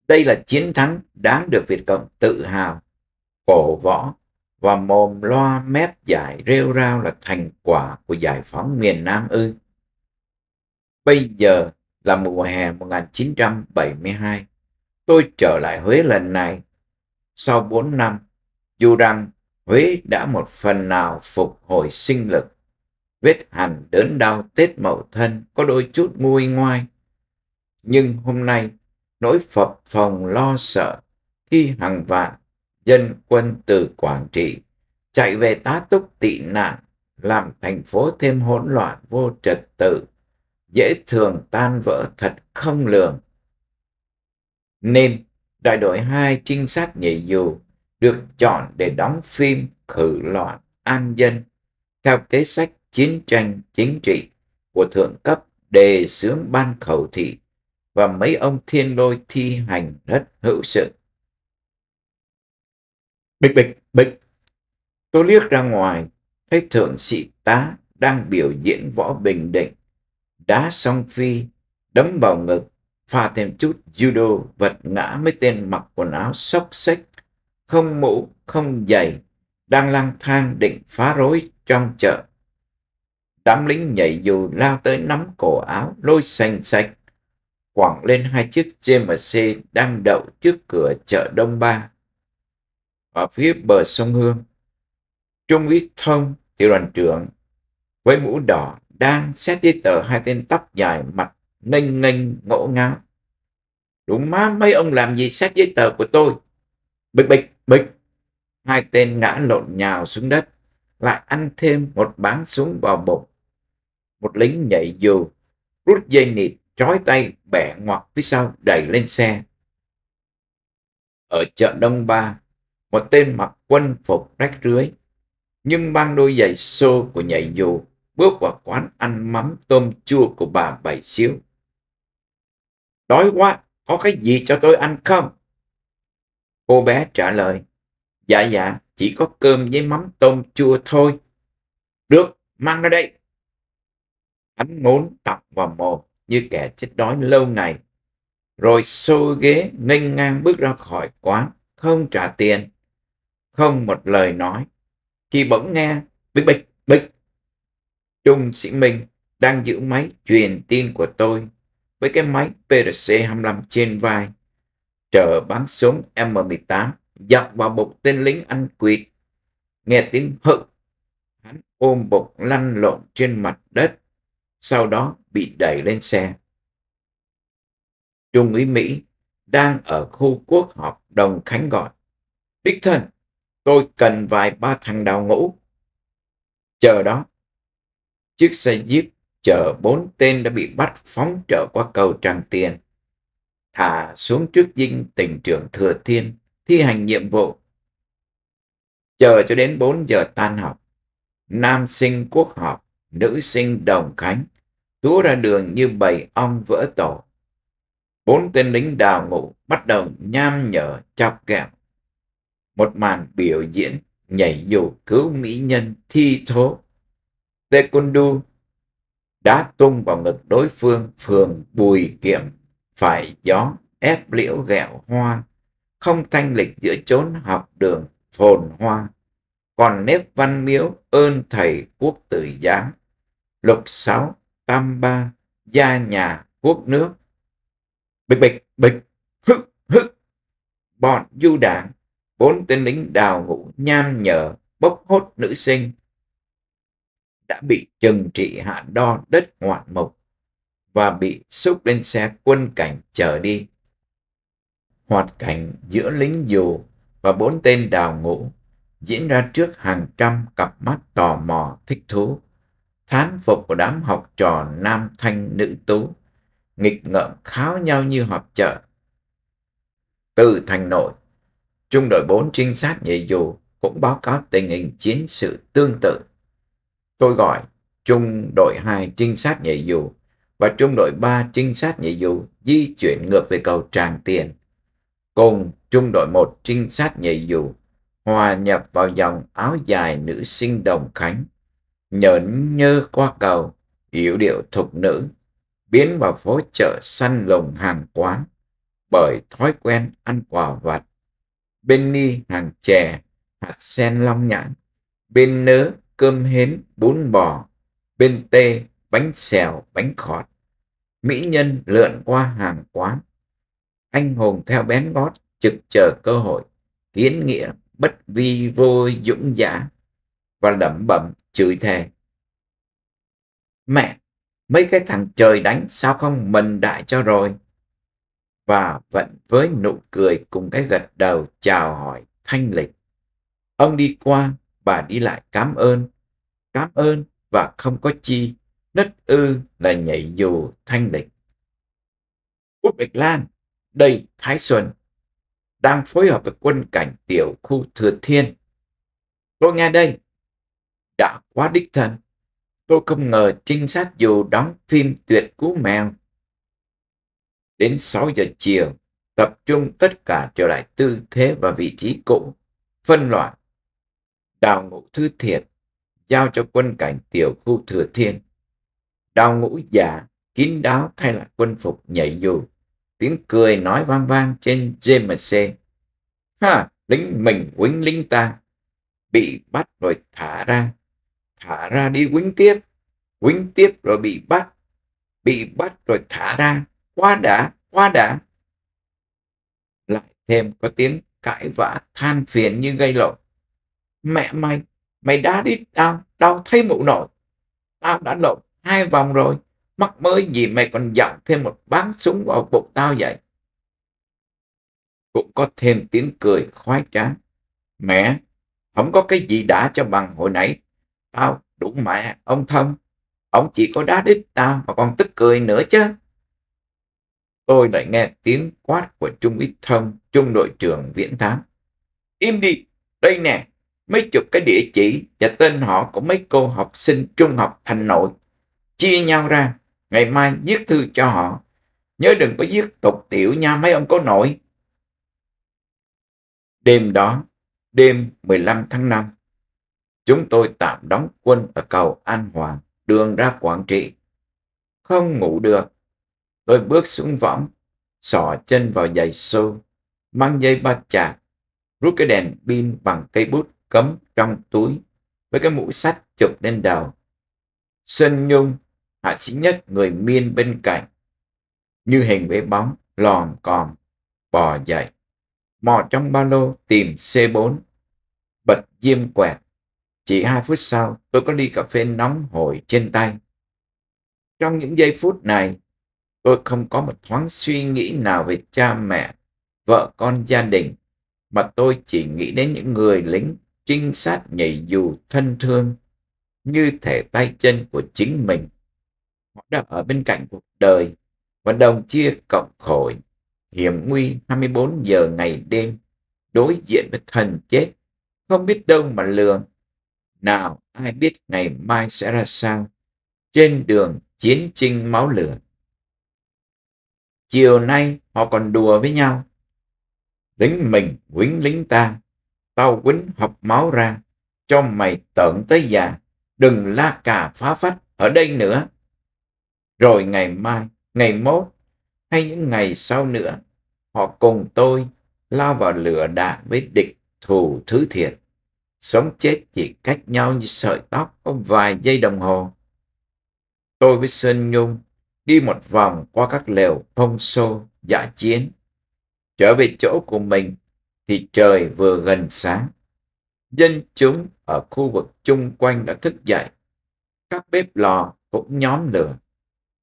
A: Đây là chiến thắng đáng được Việt Cộng tự hào, cổ võ và mồm loa mép giải rêu rao là thành quả của giải phóng miền Nam ư. Bây giờ là mùa hè 1972, tôi trở lại Huế lần này. Sau 4 năm, dù rằng Huế đã một phần nào phục hồi sinh lực vết hẳn đớn đau Tết Mậu Thân có đôi chút nguôi ngoai. Nhưng hôm nay, nỗi phập phòng lo sợ khi hàng vạn dân quân từ Quảng Trị chạy về tá túc tị nạn làm thành phố thêm hỗn loạn vô trật tự, dễ thường tan vỡ thật không lường. Nên, đại đội hai trinh sát nhảy dù được chọn để đóng phim khử loạn an dân theo kế sách chiến tranh chính trị của thượng cấp đề xướng ban khẩu thị và mấy ông thiên lôi thi hành rất hữu sự. Bịch bịch bịch, tôi liếc ra ngoài, thấy thượng sĩ tá đang biểu diễn võ bình định, đá song phi, đấm vào ngực, pha thêm chút judo vật ngã mấy tên mặc quần áo xốc xếch, không mũ, không giày, đang lang thang định phá rối trong chợ đám lính nhảy dù lao tới nắm cổ áo, lôi xanh sạch, quẳng lên hai chiếc GMC đang đậu trước cửa chợ Đông Ba. Ở phía bờ sông Hương, Trung úy Thông, tiểu đoàn trưởng, với mũ đỏ đang xét giấy tờ hai tên tóc dài mặt nghênh nghênh ngỗ ngáo. đủ má mấy ông làm gì xét giấy tờ của tôi? Bịch bịch bịch. Hai tên ngã lộn nhào xuống đất, lại ăn thêm một báng súng vào bụng một lính nhảy dù, rút dây nịt, trói tay, bẻ ngoặt phía sau, đẩy lên xe. Ở chợ Đông Ba, một tên mặc quân phục rách rưới, nhưng mang đôi giày xô của nhảy dù bước vào quán ăn mắm tôm chua của bà Bảy Xíu. Đói quá, có cái gì cho tôi ăn không? Cô bé trả lời, dạ dạ, chỉ có cơm với mắm tôm chua thôi. Được, mang ra đây hắn ngốn tọng vào mồm như kẻ chết đói lâu ngày rồi xô ghế nghênh ngang bước ra khỏi quán không trả tiền không một lời nói khi bỗng nghe bịch bịch bịch trung sĩ minh đang giữ máy truyền tin của tôi với cái máy PRC 25 trên vai chờ bắn súng M18 dọc vào bụng tên lính ăn quỵt nghe tiếng hự hắn ôm bụng lăn lộn trên mặt đất sau đó bị đẩy lên xe. Trung úy Mỹ đang ở khu quốc họp Đồng Khánh gọi. Đích thân, tôi cần vài ba thằng đào ngũ. Chờ đó, chiếc xe jeep chở bốn tên đã bị bắt phóng trở qua cầu Tràng Tiền, thả xuống trước dinh tỉnh trưởng Thừa Thiên thi hành nhiệm vụ. Chờ cho đến 4 giờ tan học, nam sinh quốc họp nữ sinh đồng khánh, túa ra đường như bầy ong vỡ tổ. Bốn tên lính đào ngũ bắt đầu nham nhở chọc kẹo. Một màn biểu diễn nhảy dù cứu mỹ nhân thi thố. Taekwondo đá tung vào ngực đối phương phường bùi kiểm phải gió ép liễu ghẹo hoa không thanh lịch giữa chốn học đường phồn hoa còn nếp văn miếu ơn thầy quốc tử giám lục sáu, tam ba, gia nhà, quốc nước. Bịch bịch bịch, hự hự. Bọn du đảng, bốn tên lính đào ngũ nham nhở, bốc hốt nữ sinh. Đã bị trừng trị hạ đo đất ngoạn mục và bị xúc lên xe quân cảnh chở đi. Hoạt cảnh giữa lính dù và bốn tên đào ngũ diễn ra trước hàng trăm cặp mắt tò mò thích thú thán phục của đám học trò nam thanh nữ tú, nghịch ngợm kháo nhau như họp chợ. Từ thành nội, trung đội 4 trinh sát nhị dù cũng báo cáo tình hình chiến sự tương tự. Tôi gọi trung đội 2 trinh sát nhị dù và trung đội 3 trinh sát nhị dù di chuyển ngược về cầu Tràng Tiền. Cùng trung đội 1 trinh sát nhị dù hòa nhập vào dòng áo dài nữ sinh đồng khánh nhởn nhơ qua cầu yểu điệu thục nữ biến vào phố chợ săn lồng hàng quán bởi thói quen ăn quả vặt bên ni hàng chè hạt sen long nhãn bên nớ cơm hến bún bò bên tê bánh xèo bánh khọt mỹ nhân lượn qua hàng quán anh hùng theo bén gót trực chờ cơ hội kiến nghĩa bất vi vô dũng giả và lẩm bẩm chửi thề. Mẹ, mấy cái thằng trời đánh sao không mình đại cho rồi? Và vẫn với nụ cười cùng cái gật đầu chào hỏi thanh lịch. Ông đi qua, bà đi lại cảm ơn. Cảm ơn và không có chi. Nất ư là nhảy dù thanh lịch. Út Bạch Lan, đây Thái Xuân, đang phối hợp với quân cảnh tiểu khu Thừa Thiên. Tôi nghe đây, đã quá đích thân. Tôi không ngờ trinh sát dù đóng phim tuyệt cú mèo. Đến 6 giờ chiều, tập trung tất cả trở lại tư thế và vị trí cũ, phân loại. Đào ngũ thư thiệt, giao cho quân cảnh tiểu khu thừa thiên. Đào ngũ giả, kín đáo thay lại quân phục nhảy dù. Tiếng cười nói vang vang trên GMC. Ha, lính mình quýnh lính ta. Bị bắt rồi thả ra, thả ra đi quýnh tiếp quýnh tiếp rồi bị bắt bị bắt rồi thả ra quá đã quá đã lại thêm có tiếng cãi vã than phiền như gây lộn mẹ mày mày đã đi tao tao thấy mụ nội tao đã lộn hai vòng rồi mắc mới gì mày còn dặn thêm một bắn súng vào bụng tao vậy cũng có thêm tiếng cười khoái trá mẹ không có cái gì đã cho bằng hồi nãy tao đủ mẹ ông thông ông chỉ có đá đít tao mà còn tức cười nữa chứ tôi lại nghe tiếng quát của trung úy thông trung đội trưởng viễn thám im đi đây nè mấy chục cái địa chỉ và tên họ của mấy cô học sinh trung học thành nội chia nhau ra ngày mai viết thư cho họ nhớ đừng có viết tục tiểu nha mấy ông có nội đêm đó đêm 15 tháng 5 chúng tôi tạm đóng quân ở cầu An Hoàng, đường ra Quảng Trị. Không ngủ được, tôi bước xuống võng, sò chân vào giày xô, mang dây ba chạc, rút cái đèn pin bằng cây bút cấm trong túi với cái mũ sắt chụp lên đầu. Sơn Nhung, hạ sĩ nhất người miên bên cạnh, như hình với bóng, lòn còm, bò dậy, mò trong ba lô tìm C4, bật diêm quẹt, chỉ hai phút sau, tôi có ly cà phê nóng hồi trên tay. Trong những giây phút này, tôi không có một thoáng suy nghĩ nào về cha mẹ, vợ con gia đình, mà tôi chỉ nghĩ đến những người lính trinh sát nhảy dù thân thương như thể tay chân của chính mình. Họ đã ở bên cạnh cuộc đời và đồng chia cộng khổ, hiểm nguy 24 giờ ngày đêm, đối diện với thần chết, không biết đâu mà lường nào ai biết ngày mai sẽ ra sao trên đường chiến tranh máu lửa. Chiều nay họ còn đùa với nhau. Lính mình quýnh lính ta, tao quýnh học máu ra, cho mày tận tới già, đừng la cà phá phách ở đây nữa. Rồi ngày mai, ngày mốt hay những ngày sau nữa, họ cùng tôi lao vào lửa đạn với địch thù thứ thiệt. Sống chết chỉ cách nhau như sợi tóc có vài giây đồng hồ. Tôi với Sơn Nhung đi một vòng qua các lều thông xô, giả chiến. Trở về chỗ của mình thì trời vừa gần sáng. Dân chúng ở khu vực chung quanh đã thức dậy. Các bếp lò cũng nhóm lửa.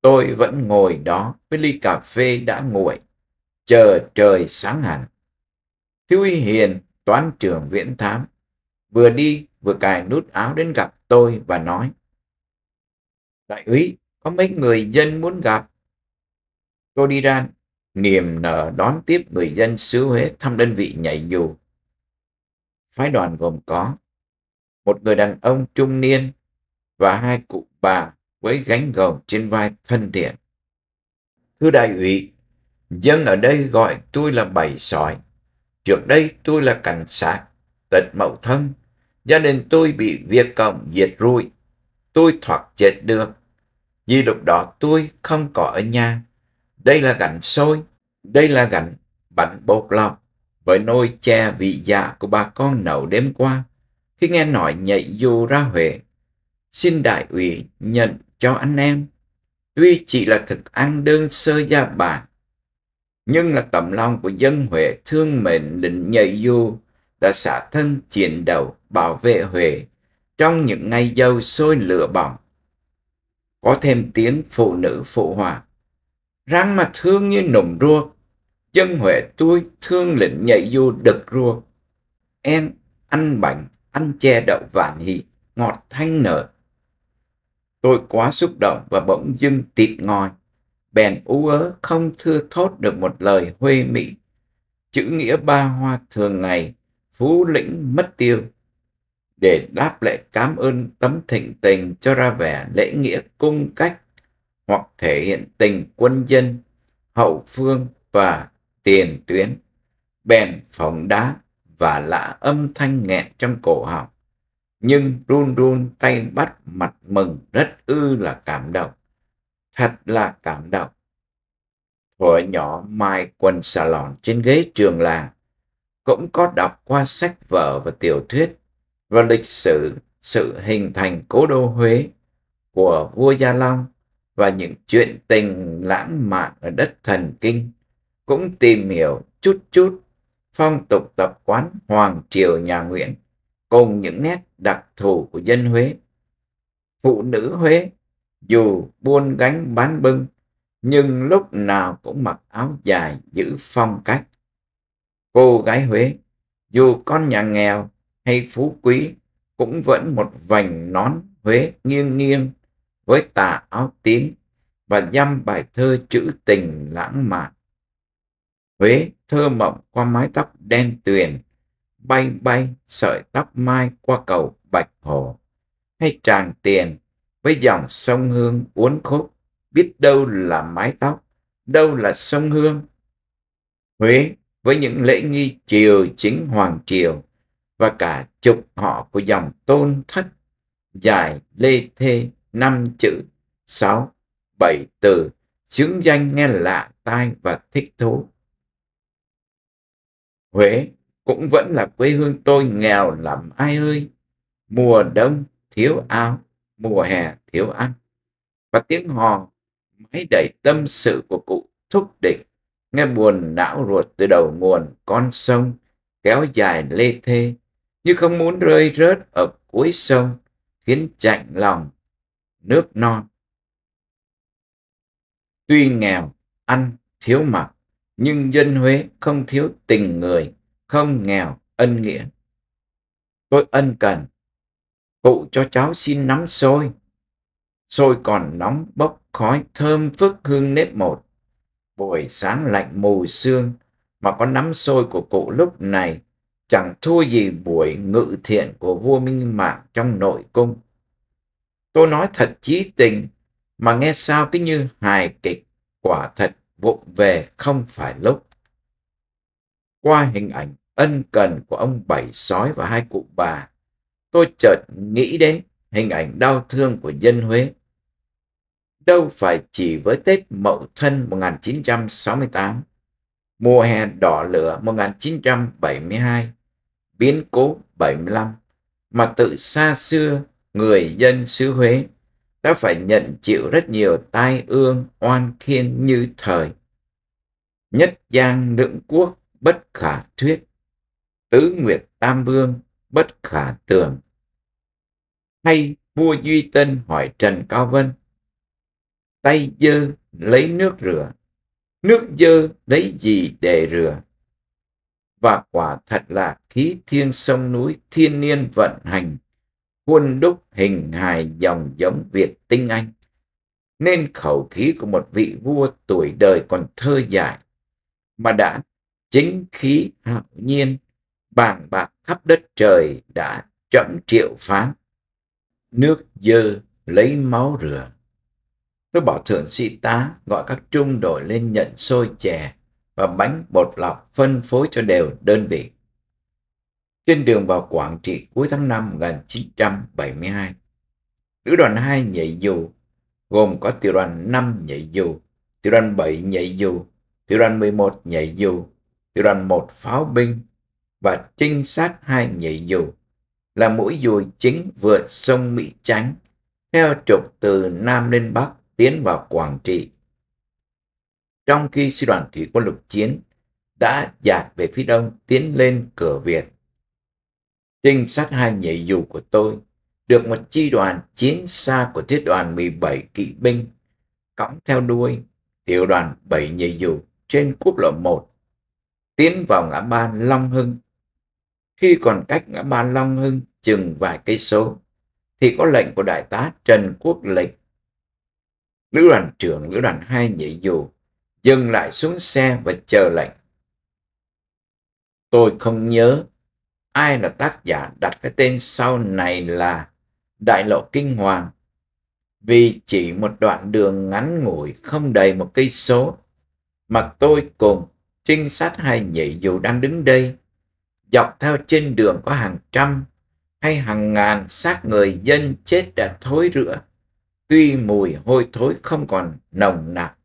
A: Tôi vẫn ngồi đó với ly cà phê đã nguội, chờ trời sáng hẳn. Thiếu Hiền, toán trưởng viễn thám, vừa đi vừa cài nút áo đến gặp tôi và nói đại úy có mấy người dân muốn gặp tôi đi ra niềm nở đón tiếp người dân xứ huế thăm đơn vị nhảy dù phái đoàn gồm có một người đàn ông trung niên và hai cụ bà với gánh gồng trên vai thân thiện thưa đại úy dân ở đây gọi tôi là bảy sỏi trước đây tôi là cảnh sát tịch mậu thân, gia đình tôi bị Việt Cộng diệt rụi. Tôi thoát chết được, vì lúc đó tôi không có ở nhà. Đây là gánh xôi, đây là gánh bánh bột lọc với nồi chè vị dạ của bà con nấu đêm qua. Khi nghe nói nhảy dù ra huệ xin đại ủy nhận cho anh em. Tuy chỉ là thực ăn đơn sơ gia bản, nhưng là tấm lòng của dân huệ thương mệnh định nhảy dù đã xả thân chiến đầu bảo vệ huệ trong những ngày dâu sôi lửa bỏng. Có thêm tiếng phụ nữ phụ hòa. Răng mà thương như nụm rua, chân Huệ tôi thương lĩnh nhảy du đực rua. Em ăn bánh, ăn che đậu vạn hị, ngọt thanh nở. Tôi quá xúc động và bỗng dưng tịt ngòi. Bèn ú ớ không thưa thốt được một lời huê mỹ. Chữ nghĩa ba hoa thường ngày phú lĩnh mất tiêu để đáp lễ cảm ơn tấm thịnh tình cho ra vẻ lễ nghĩa cung cách hoặc thể hiện tình quân dân hậu phương và tiền tuyến bèn phòng đá và lạ âm thanh nghẹn trong cổ họng nhưng run run tay bắt mặt mừng rất ư là cảm động thật là cảm động thuở nhỏ mai quần xà lòn trên ghế trường làng cũng có đọc qua sách vở và tiểu thuyết và lịch sử sự hình thành cố đô Huế của vua Gia Long và những chuyện tình lãng mạn ở đất thần kinh cũng tìm hiểu chút chút phong tục tập quán hoàng triều nhà Nguyễn cùng những nét đặc thù của dân Huế. Phụ nữ Huế dù buôn gánh bán bưng nhưng lúc nào cũng mặc áo dài giữ phong cách cô gái Huế, dù con nhà nghèo hay phú quý, cũng vẫn một vành nón Huế nghiêng nghiêng với tà áo tím và dăm bài thơ trữ tình lãng mạn. Huế thơ mộng qua mái tóc đen tuyền, bay bay sợi tóc mai qua cầu Bạch Hồ, hay tràng tiền với dòng sông Hương uốn khúc, biết đâu là mái tóc, đâu là sông Hương. Huế với những lễ nghi triều chính hoàng triều và cả chục họ của dòng tôn thất dài lê thê năm chữ sáu bảy từ chứng danh nghe lạ tai và thích thú huế cũng vẫn là quê hương tôi nghèo lắm ai ơi mùa đông thiếu áo mùa hè thiếu ăn và tiếng hò mãi đẩy tâm sự của cụ thúc đẩy nghe buồn não ruột từ đầu nguồn con sông kéo dài lê thê như không muốn rơi rớt ở cuối sông khiến chạnh lòng nước non tuy nghèo ăn thiếu mặc nhưng dân huế không thiếu tình người không nghèo ân nghĩa tôi ân cần cụ cho cháu xin nắm sôi sôi còn nóng bốc khói thơm phức hương nếp một buổi sáng lạnh mù sương mà có nắm sôi của cụ lúc này chẳng thua gì buổi ngự thiện của vua Minh Mạng trong nội cung. Tôi nói thật chí tình mà nghe sao cứ như hài kịch quả thật vụng về không phải lúc. Qua hình ảnh ân cần của ông bảy sói và hai cụ bà, tôi chợt nghĩ đến hình ảnh đau thương của dân Huế đâu phải chỉ với Tết Mậu Thân 1968, mùa hè đỏ lửa 1972, biến cố 75, mà tự xa xưa người dân xứ Huế đã phải nhận chịu rất nhiều tai ương oan khiên như thời. Nhất giang lưỡng quốc bất khả thuyết, tứ nguyệt tam vương bất khả tường. Hay vua Duy Tân hỏi Trần Cao Vân, tay dơ lấy nước rửa, nước dơ lấy gì để rửa. Và quả thật là khí thiên sông núi thiên niên vận hành, khuôn đúc hình hài dòng giống Việt tinh Anh. Nên khẩu khí của một vị vua tuổi đời còn thơ dài mà đã chính khí hạo nhiên, bàng bạc khắp đất trời đã chậm triệu phán. Nước dơ lấy máu rửa. Tôi bảo thượng sĩ tá gọi các trung đội lên nhận xôi chè và bánh bột lọc phân phối cho đều đơn vị. Trên đường vào Quảng Trị cuối tháng 5 1972, Lữ đoàn 2 nhảy dù gồm có tiểu đoàn 5 nhảy dù, tiểu đoàn 7 nhảy dù, tiểu đoàn 11 nhảy dù, tiểu đoàn 1 pháo binh và trinh sát 2 nhảy dù là mũi dùi chính vượt sông Mỹ chánh theo trục từ Nam lên Bắc tiến vào Quảng Trị. Trong khi sư đoàn thủy quân lục chiến đã dạt về phía đông tiến lên cửa Việt. Trinh sát hai nhảy dù của tôi được một chi đoàn chiến xa của thiết đoàn 17 kỵ binh cõng theo đuôi tiểu đoàn 7 nhảy dù trên quốc lộ 1 tiến vào ngã ba Long Hưng. Khi còn cách ngã ba Long Hưng chừng vài cây số thì có lệnh của đại tá Trần Quốc Lịch lữ đoàn trưởng lữ đoàn hai nhảy dù dừng lại xuống xe và chờ lệnh tôi không nhớ ai là tác giả đặt cái tên sau này là đại lộ kinh hoàng vì chỉ một đoạn đường ngắn ngủi không đầy một cây số mà tôi cùng trinh sát hai nhị dù đang đứng đây dọc theo trên đường có hàng trăm hay hàng ngàn xác người dân chết đã thối rữa Tuy mùi hôi thối không còn nồng nặc,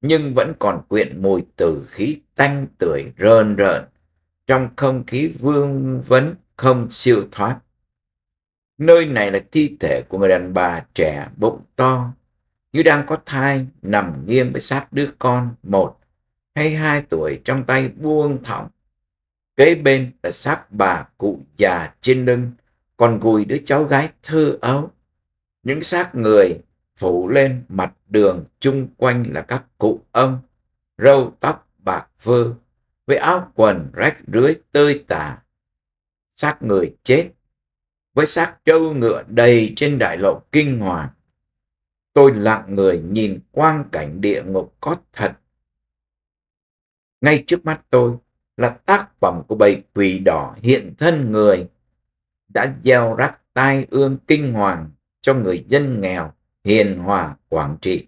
A: nhưng vẫn còn quyện mùi tử khí tanh tưởi rờn rợn, trong không khí vương vấn không siêu thoát. Nơi này là thi thể của người đàn bà trẻ bụng to, như đang có thai nằm nghiêng với sát đứa con một hay hai tuổi trong tay buông thõng. Kế bên là xác bà cụ già trên lưng, còn gùi đứa cháu gái thơ ấu những xác người phủ lên mặt đường chung quanh là các cụ ông, râu tóc bạc phơ, với áo quần rách rưới tơi tả. Xác người chết, với xác trâu ngựa đầy trên đại lộ kinh hoàng. Tôi lặng người nhìn quang cảnh địa ngục có thật. Ngay trước mắt tôi là tác phẩm của bầy quỷ đỏ hiện thân người đã gieo rắc tai ương kinh hoàng cho người dân nghèo hiền hòa quản trị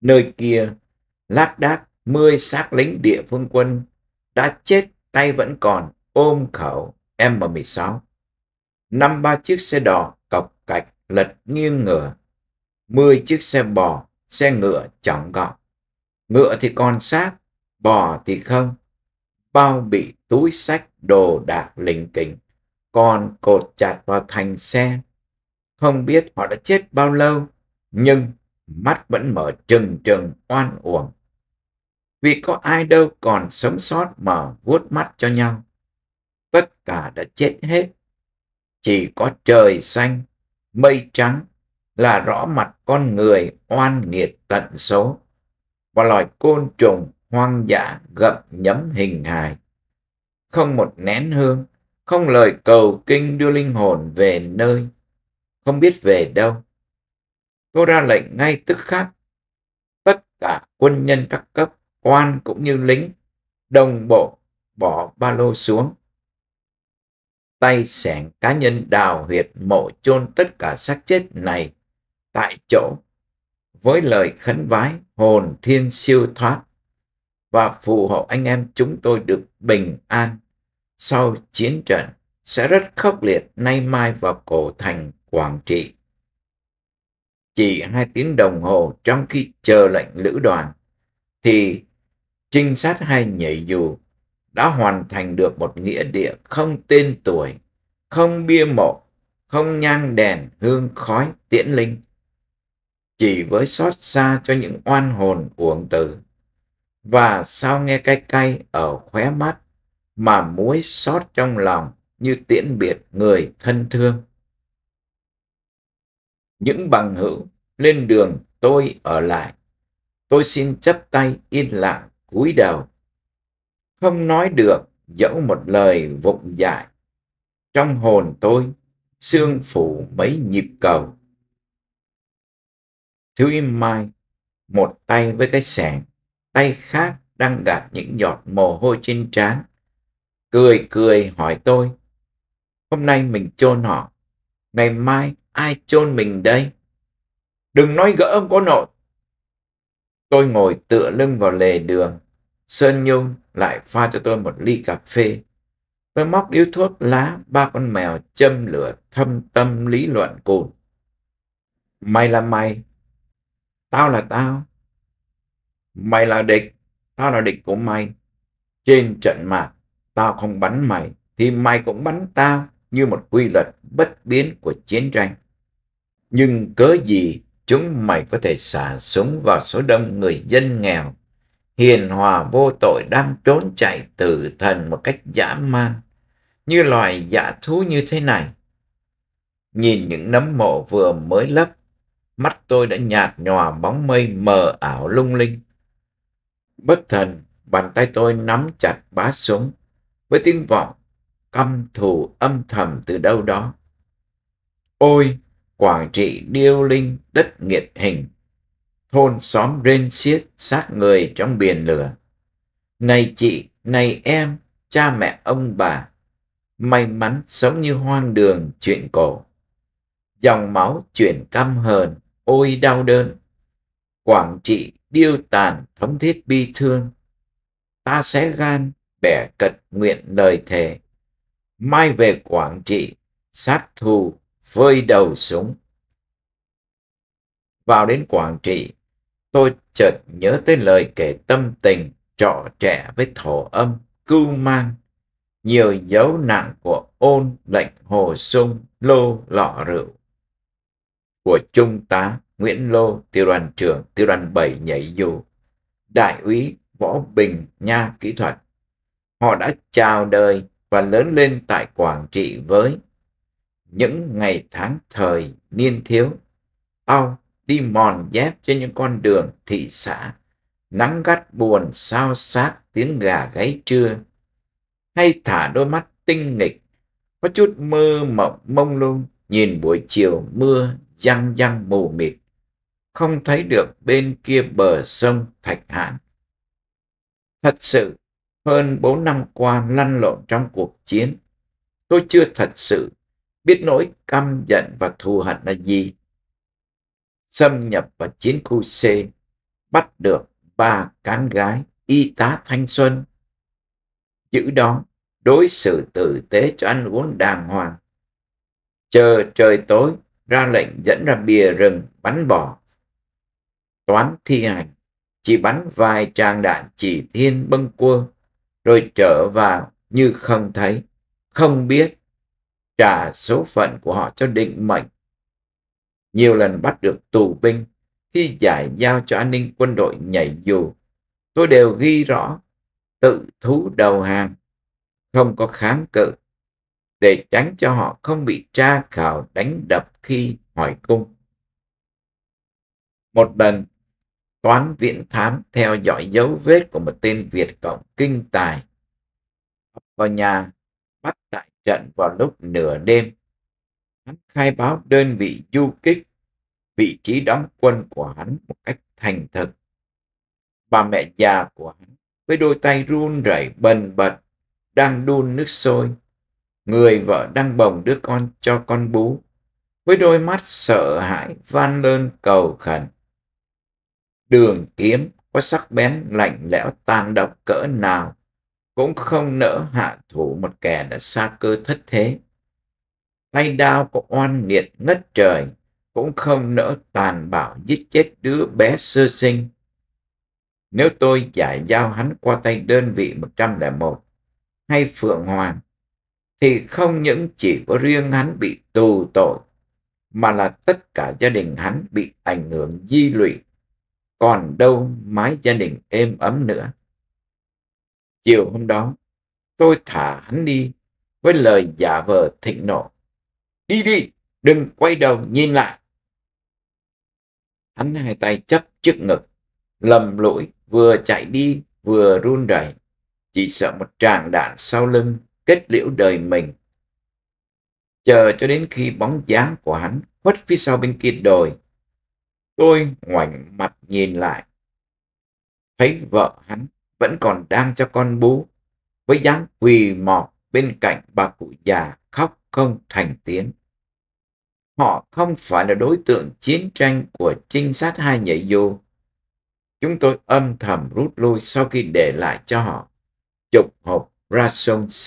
A: nơi kia lác đác mười xác lính địa phương quân đã chết tay vẫn còn ôm khẩu M16. Năm ba chiếc xe đò cọc cạch lật nghiêng ngửa. Mười chiếc xe bò, xe ngựa trọng gọn. Ngựa thì còn xác, bò thì không. Bao bị túi sách đồ đạc lình kình, còn cột chặt vào thành xe không biết họ đã chết bao lâu, nhưng mắt vẫn mở trừng trừng oan uổng. Vì có ai đâu còn sống sót mà vuốt mắt cho nhau. Tất cả đã chết hết. Chỉ có trời xanh, mây trắng là rõ mặt con người oan nghiệt tận số và loài côn trùng hoang dã gậm nhấm hình hài. Không một nén hương, không lời cầu kinh đưa linh hồn về nơi không biết về đâu. Tôi ra lệnh ngay tức khắc. Tất cả quân nhân các cấp, quan cũng như lính, đồng bộ bỏ ba lô xuống. Tay sẻng cá nhân đào huyệt mộ chôn tất cả xác chết này tại chỗ với lời khấn vái hồn thiên siêu thoát và phù hộ anh em chúng tôi được bình an sau chiến trận sẽ rất khốc liệt nay mai vào cổ thành Quảng Trị. Chỉ hai tiếng đồng hồ trong khi chờ lệnh lữ đoàn, thì trinh sát hai nhảy dù đã hoàn thành được một nghĩa địa không tên tuổi, không bia mộ, không nhang đèn, hương khói, tiễn linh. Chỉ với xót xa cho những oan hồn uổng tử. Và sao nghe cay cay ở khóe mắt, mà muối xót trong lòng như tiễn biệt người thân thương những bằng hữu lên đường tôi ở lại tôi xin chấp tay yên lặng cúi đầu không nói được dẫu một lời vụng dại trong hồn tôi xương phủ mấy nhịp cầu thứ im mai một tay với cái sẻng tay khác đang gạt những giọt mồ hôi trên trán cười cười hỏi tôi hôm nay mình chôn họ ngày mai ai chôn mình đây? Đừng nói gỡ có nội. Tôi ngồi tựa lưng vào lề đường. Sơn Nhung lại pha cho tôi một ly cà phê. Tôi móc điếu thuốc lá ba con mèo châm lửa thâm tâm lý luận cùn. Mày là mày, tao là tao. Mày là địch, tao là địch của mày. Trên trận mạc, tao không bắn mày, thì mày cũng bắn tao như một quy luật bất biến của chiến tranh. Nhưng cớ gì chúng mày có thể xả súng vào số đông người dân nghèo, hiền hòa vô tội đang trốn chạy tử thần một cách dã man, như loài dã thú như thế này. Nhìn những nấm mộ vừa mới lấp, mắt tôi đã nhạt nhòa bóng mây mờ ảo lung linh. Bất thần, bàn tay tôi nắm chặt bá súng, với tiếng vọng căm thù âm thầm từ đâu đó. Ôi, Quảng Trị điêu linh đất nghiệt hình, thôn xóm rên xiết xác người trong biển lửa. Này chị, này em, cha mẹ ông bà, may mắn sống như hoang đường chuyện cổ. Dòng máu chuyển căm hờn, ôi đau đớn. Quảng trị điêu tàn thống thiết bi thương. Ta sẽ gan bẻ cật nguyện lời thề mai về Quảng Trị, sát thù, phơi đầu súng. Vào đến Quảng Trị, tôi chợt nhớ tới lời kể tâm tình trọ trẻ với thổ âm cưu mang nhiều dấu nặng của ôn lệnh hồ sung lô lọ rượu của trung tá nguyễn lô tiểu đoàn trưởng tiểu đoàn 7 nhảy dù đại úy võ bình nha kỹ thuật họ đã chào đời và lớn lên tại Quảng Trị với những ngày tháng thời niên thiếu. Tao đi mòn dép trên những con đường thị xã, nắng gắt buồn sao xác tiếng gà gáy trưa. Hay thả đôi mắt tinh nghịch, có chút mơ mộng mông lung, nhìn buổi chiều mưa giăng giăng mù mịt, không thấy được bên kia bờ sông Thạch Hãn. Thật sự hơn 4 năm qua lăn lộn trong cuộc chiến. Tôi chưa thật sự biết nỗi căm giận và thù hận là gì. Xâm nhập vào chiến khu C, bắt được ba cán gái y tá thanh xuân. Giữ đó, đối xử tử tế cho ăn uống đàng hoàng. Chờ trời tối, ra lệnh dẫn ra bìa rừng bắn bỏ. Toán thi hành, chỉ bắn vài tràng đạn chỉ thiên bâng quơ rồi trở vào như không thấy, không biết, trả số phận của họ cho định mệnh. Nhiều lần bắt được tù binh khi giải giao cho an ninh quân đội nhảy dù, tôi đều ghi rõ tự thú đầu hàng, không có kháng cự, để tránh cho họ không bị tra khảo đánh đập khi hỏi cung. Một lần, toán viễn thám theo dõi dấu vết của một tên Việt Cộng kinh tài vào nhà bắt tại trận vào lúc nửa đêm. Hắn khai báo đơn vị du kích, vị trí đóng quân của hắn một cách thành thực. Bà mẹ già của hắn với đôi tay run rẩy bần bật, đang đun nước sôi. Người vợ đang bồng đứa con cho con bú. Với đôi mắt sợ hãi van lơn cầu khẩn Đường kiếm có sắc bén lạnh lẽo tàn độc cỡ nào cũng không nỡ hạ thủ một kẻ đã xa cơ thất thế. Tay đao có oan nghiệt ngất trời cũng không nỡ tàn bạo giết chết đứa bé sơ sinh. Nếu tôi giải giao hắn qua tay đơn vị 101 hay Phượng Hoàng, thì không những chỉ có riêng hắn bị tù tội, mà là tất cả gia đình hắn bị ảnh hưởng di lụy còn đâu mái gia đình êm ấm nữa. Chiều hôm đó, tôi thả hắn đi với lời giả vờ thịnh nộ. Đi đi, đừng quay đầu nhìn lại. Hắn hai tay chấp trước ngực, lầm lũi vừa chạy đi vừa run rẩy chỉ sợ một tràng đạn sau lưng kết liễu đời mình. Chờ cho đến khi bóng dáng của hắn khuất phía sau bên kia đồi Tôi ngoảnh mặt nhìn lại. Thấy vợ hắn vẫn còn đang cho con bú, với dáng quỳ mọt bên cạnh bà cụ già khóc không thành tiếng. Họ không phải là đối tượng chiến tranh của trinh sát hai nhảy dù. Chúng tôi âm thầm rút lui sau khi để lại cho họ chục hộp ra sông C.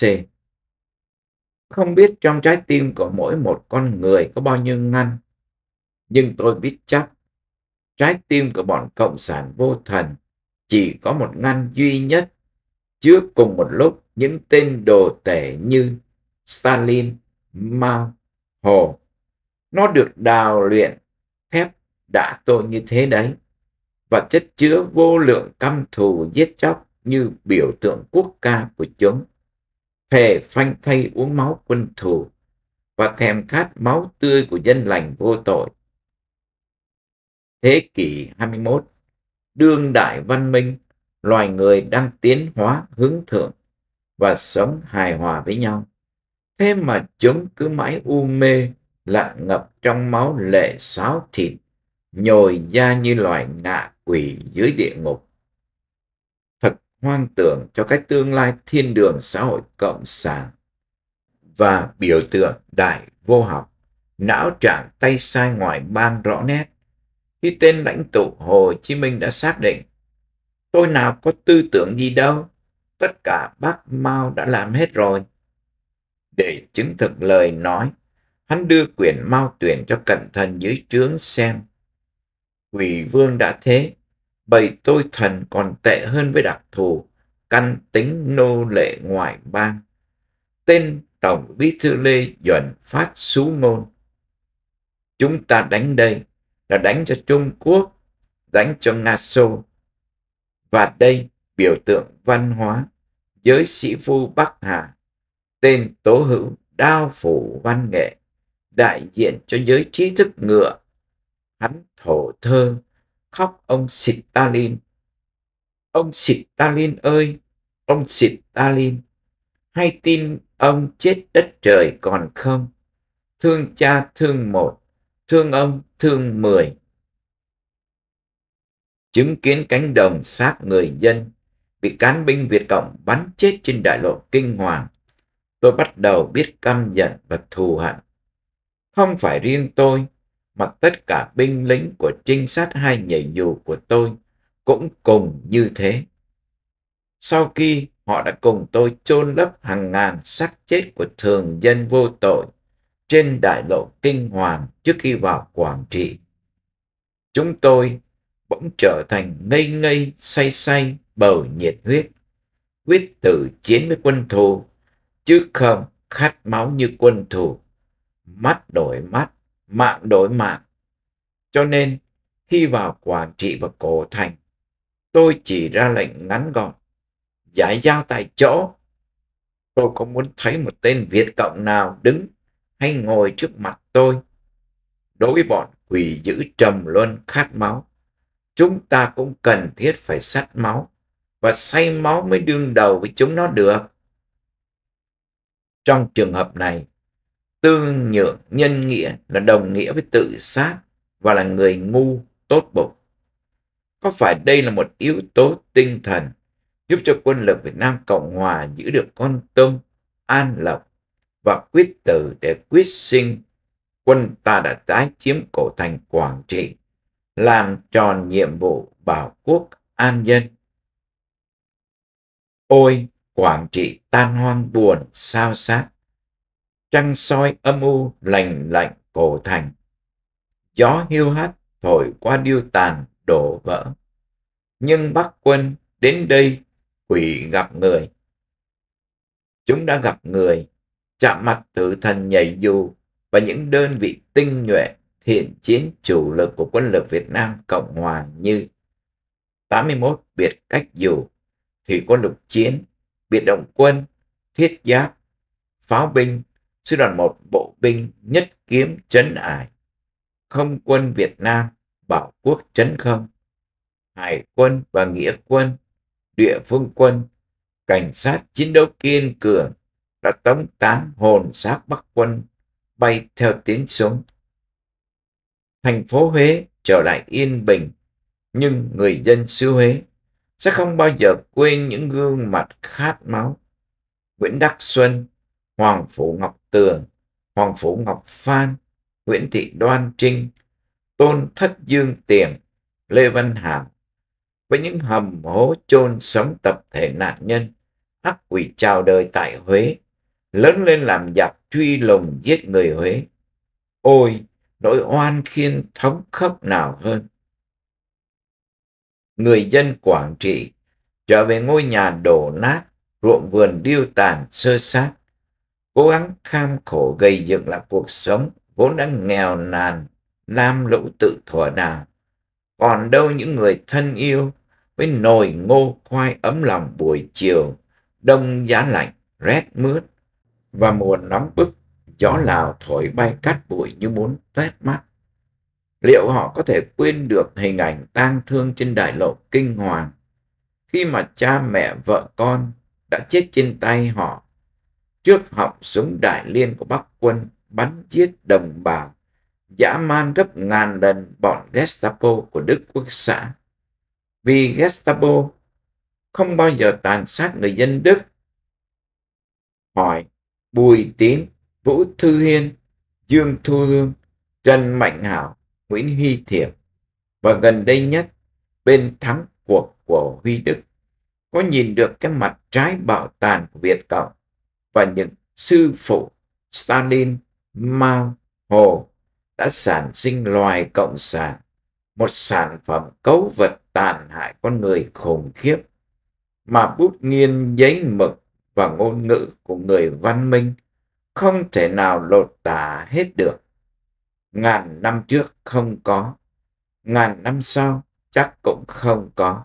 A: Không biết trong trái tim của mỗi một con người có bao nhiêu ngăn, nhưng tôi biết chắc trái tim của bọn cộng sản vô thần chỉ có một ngăn duy nhất chứa cùng một lúc những tên đồ tể như Stalin, Mao, Hồ. Nó được đào luyện phép đã tôn như thế đấy và chất chứa vô lượng căm thù giết chóc như biểu tượng quốc ca của chúng. Thề phanh thay uống máu quân thù và thèm khát máu tươi của dân lành vô tội thế kỷ 21, đương đại văn minh, loài người đang tiến hóa hướng thượng và sống hài hòa với nhau. Thế mà chúng cứ mãi u mê, lặn ngập trong máu lệ sáo thịt, nhồi da như loài ngạ quỷ dưới địa ngục. Thật hoang tưởng cho cái tương lai thiên đường xã hội cộng sản và biểu tượng đại vô học, não trạng tay sai ngoài bang rõ nét khi tên lãnh tụ Hồ Chí Minh đã xác định tôi nào có tư tưởng gì đâu, tất cả bác Mao đã làm hết rồi. Để chứng thực lời nói, hắn đưa quyển Mao tuyển cho cẩn thận dưới trướng xem. Quỷ vương đã thế, bầy tôi thần còn tệ hơn với đặc thù, căn tính nô lệ ngoại bang. Tên Tổng Bí Thư Lê Duẩn Phát Sú Ngôn. Chúng ta đánh đây là đánh cho Trung Quốc, đánh cho Nga Xô. Và đây biểu tượng văn hóa giới sĩ phu Bắc Hà, tên tố hữu đao phủ văn nghệ, đại diện cho giới trí thức ngựa. Hắn thổ thơ, khóc ông Stalin. Ông Stalin ơi, ông Stalin, hay tin ông chết đất trời còn không? Thương cha thương một, thương ông thương mười chứng kiến cánh đồng xác người dân bị cán binh Việt Cộng bắn chết trên đại lộ kinh hoàng, tôi bắt đầu biết căm giận và thù hận. Không phải riêng tôi, mà tất cả binh lính của trinh sát hai nhảy dù của tôi cũng cùng như thế. Sau khi họ đã cùng tôi chôn lấp hàng ngàn xác chết của thường dân vô tội, trên đại lộ Kinh Hoàng trước khi vào Quảng Trị. Chúng tôi bỗng trở thành ngây ngây say say bầu nhiệt huyết, quyết tử chiến với quân thù, chứ không khát máu như quân thù, mắt đổi mắt, mạng đổi mạng. Cho nên, khi vào quản Trị và Cổ Thành, tôi chỉ ra lệnh ngắn gọn, giải giao tại chỗ. Tôi không muốn thấy một tên Việt Cộng nào đứng hay ngồi trước mặt tôi. Đối với bọn quỷ dữ trầm luân khát máu, chúng ta cũng cần thiết phải sắt máu và say máu mới đương đầu với chúng nó được. Trong trường hợp này, tương nhượng nhân nghĩa là đồng nghĩa với tự sát và là người ngu tốt bụng. Có phải đây là một yếu tố tinh thần giúp cho quân lực Việt Nam Cộng Hòa giữ được con tâm an lộc và quyết tử để quyết sinh quân ta đã tái chiếm cổ thành Quảng Trị, làm tròn nhiệm vụ bảo quốc an dân. Ôi, Quảng Trị tan hoang buồn, sao sát. Trăng soi âm u lành lạnh cổ thành. Gió hiu hắt thổi qua điêu tàn đổ vỡ. Nhưng bắc quân đến đây quỷ gặp người. Chúng đã gặp người chạm mặt tử thần nhảy dù và những đơn vị tinh nhuệ thiện chiến chủ lực của quân lực Việt Nam Cộng Hòa như 81 biệt cách dù, thủy quân lục chiến, biệt động quân, thiết giáp, pháo binh, sư đoàn 1 bộ binh nhất kiếm trấn ải, không quân Việt Nam, bảo quốc trấn không, hải quân và nghĩa quân, địa phương quân, cảnh sát chiến đấu kiên cường, đã tống tán hồn xác Bắc quân bay theo tiến xuống. Thành phố Huế trở lại yên bình, nhưng người dân xứ Huế sẽ không bao giờ quên những gương mặt khát máu. Nguyễn Đắc Xuân, Hoàng Phủ Ngọc Tường, Hoàng Phủ Ngọc Phan, Nguyễn Thị Đoan Trinh, Tôn Thất Dương Tiềm, Lê Văn Hàm với những hầm hố chôn sống tập thể nạn nhân hắc quỷ chào đời tại Huế lớn lên làm giặc truy lùng giết người Huế. Ôi, nỗi oan khiên thống khốc nào hơn. Người dân Quảng Trị trở về ngôi nhà đổ nát, ruộng vườn điêu tàn sơ sát, cố gắng kham khổ gây dựng lại cuộc sống vốn đang nghèo nàn, lam lũ tự thuở nào. Còn đâu những người thân yêu với nồi ngô khoai ấm lòng buổi chiều, đông giá lạnh, rét mướt, và mùa nóng bức, gió lào thổi bay cát bụi như muốn toét mắt. Liệu họ có thể quên được hình ảnh tang thương trên đại lộ kinh hoàng khi mà cha mẹ vợ con đã chết trên tay họ trước họng súng đại liên của Bắc quân bắn giết đồng bào dã man gấp ngàn lần bọn Gestapo của Đức Quốc xã. Vì Gestapo không bao giờ tàn sát người dân Đức. Hỏi, Bùi Tín, Vũ Thư Hiên, Dương Thu Hương, Trần Mạnh Hảo, Nguyễn Huy Thiệp và gần đây nhất bên thắng cuộc của Huy Đức có nhìn được cái mặt trái bảo tàn của Việt Cộng và những sư phụ Stalin, Mao, Hồ đã sản sinh loài cộng sản, một sản phẩm cấu vật tàn hại con người khủng khiếp mà bút nghiên giấy mực và ngôn ngữ của người văn minh không thể nào lột tả hết được. Ngàn năm trước không có, ngàn năm sau chắc cũng không có.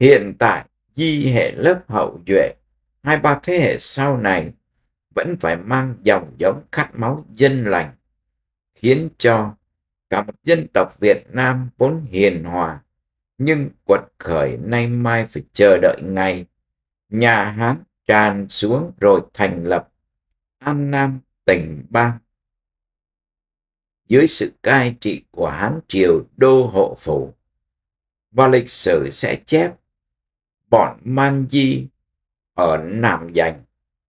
A: Hiện tại, di hệ lớp hậu duệ, hai ba thế hệ sau này vẫn phải mang dòng giống khát máu dân lành, khiến cho cả một dân tộc Việt Nam vốn hiền hòa, nhưng quật khởi nay mai phải chờ đợi ngày nhà Hán tràn xuống rồi thành lập An Nam tỉnh Bang. Dưới sự cai trị của Hán Triều Đô Hộ Phủ, và lịch sử sẽ chép bọn Man Di ở Nam Dành